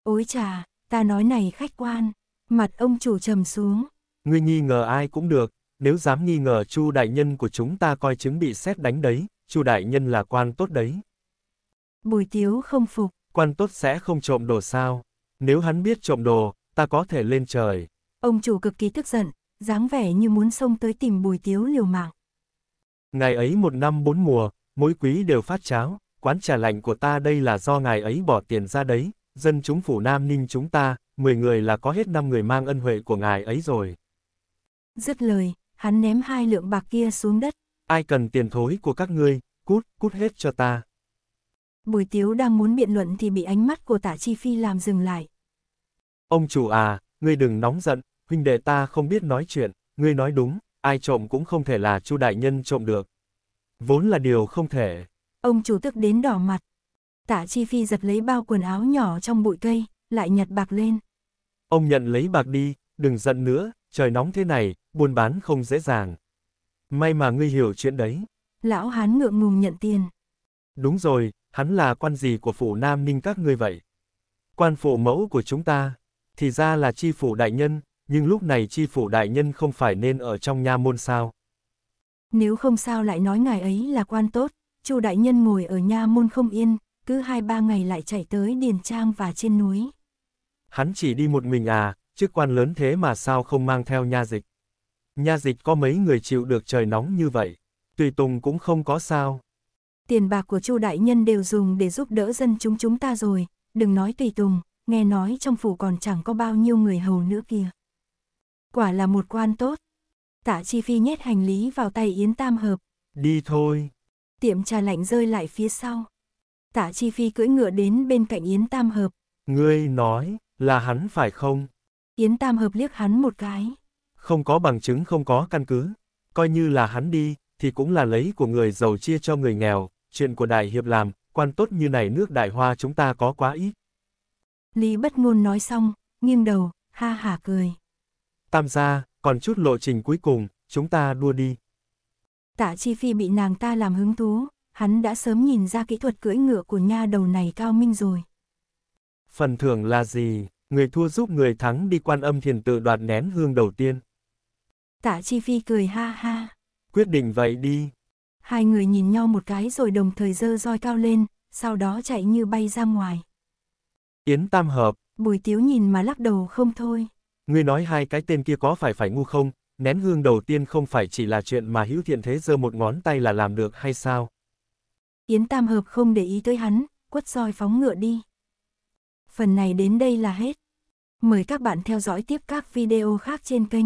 Ôi trà, ta nói này khách quan. Mặt ông chủ trầm xuống. Ngươi nghi ngờ ai cũng được, nếu dám nghi ngờ Chu đại nhân của chúng ta coi chứng bị xét đánh đấy, Chu đại nhân là quan tốt đấy. Bùi Tiếu không phục. Quan tốt sẽ không trộm đồ sao? Nếu hắn biết trộm đồ, ta có thể lên trời. Ông chủ cực kỳ tức giận, dáng vẻ như muốn xông tới tìm Bùi Tiếu liều mạng. Ngày ấy một năm bốn mùa, mỗi quý đều phát cháo, quán trà lạnh của ta đây là do ngài ấy bỏ tiền ra đấy, dân chúng phủ Nam Ninh chúng ta, 10 người là có hết 5 người mang ân huệ của ngài ấy rồi. Dứt lời, hắn ném hai lượng bạc kia xuống đất. Ai cần tiền thối của các ngươi, cút, cút hết cho ta. Bùi tiếu đang muốn biện luận thì bị ánh mắt của tạ chi phi làm dừng lại. Ông chủ à, ngươi đừng nóng giận, huynh đệ ta không biết nói chuyện, ngươi nói đúng, ai trộm cũng không thể là chu đại nhân trộm được. Vốn là điều không thể. Ông chủ tức đến đỏ mặt. Tạ Chi Phi giật lấy bao quần áo nhỏ trong bụi cây, lại nhặt bạc lên. Ông nhận lấy bạc đi, đừng giận nữa, trời nóng thế này, buôn bán không dễ dàng. May mà ngươi hiểu chuyện đấy. Lão hán ngượng ngùng nhận tiền. Đúng rồi, hắn là quan gì của phủ Nam Ninh các ngươi vậy? Quan phủ mẫu của chúng ta, thì ra là chi phủ đại nhân, nhưng lúc này chi phủ đại nhân không phải nên ở trong nha môn sao? Nếu không sao lại nói ngài ấy là quan tốt, chu đại nhân ngồi ở nha môn không yên, cứ hai ba ngày lại chạy tới Điền Trang và trên núi. Hắn chỉ đi một mình à, chức quan lớn thế mà sao không mang theo nha dịch? Nha dịch có mấy người chịu được trời nóng như vậy, tùy tùng cũng không có sao. Tiền bạc của Chu đại nhân đều dùng để giúp đỡ dân chúng chúng ta rồi, đừng nói tùy tùng, nghe nói trong phủ còn chẳng có bao nhiêu người hầu nữa kìa. Quả là một quan tốt. Tạ Chi Phi nhét hành lý vào tay Yến Tam Hợp. Đi thôi. Tiệm trà lạnh rơi lại phía sau. Tạ Chi Phi cưỡi ngựa đến bên cạnh Yến Tam Hợp. Ngươi nói, là hắn phải không? Yến Tam Hợp liếc hắn một cái. Không có bằng chứng không có căn cứ. Coi như là hắn đi, thì cũng là lấy của người giàu chia cho người nghèo, chuyện của đại hiệp làm, quan tốt như này nước đại hoa chúng ta có quá ít. Lý bất ngôn nói xong, nghiêng đầu, ha hả cười. Tam gia, còn chút lộ trình cuối cùng, chúng ta đua đi. Tạ Chi Phi bị nàng ta làm hứng thú, hắn đã sớm nhìn ra kỹ thuật cưỡi ngựa của nha đầu này cao minh rồi. Phần thưởng là gì? Người thua giúp người thắng đi quan âm thiền tự đoạt nén hương đầu tiên. Tạ Chi Phi cười ha ha. Quyết định vậy đi. Hai người nhìn nhau một cái rồi đồng thời dơ roi cao lên, sau đó chạy như bay ra ngoài. Yến Tam Hợp. Bùi Tiếu nhìn mà lắc đầu không thôi. Ngươi nói hai cái tên kia có phải phải ngu không? Nén hương đầu tiên không phải chỉ là chuyện mà hữu thiện thế giơ một ngón tay là làm được hay sao? Yến Tam Hợp không để ý tới hắn, quất roi phóng ngựa đi. Phần này đến đây là hết. Mời các bạn theo dõi tiếp các video khác trên kênh.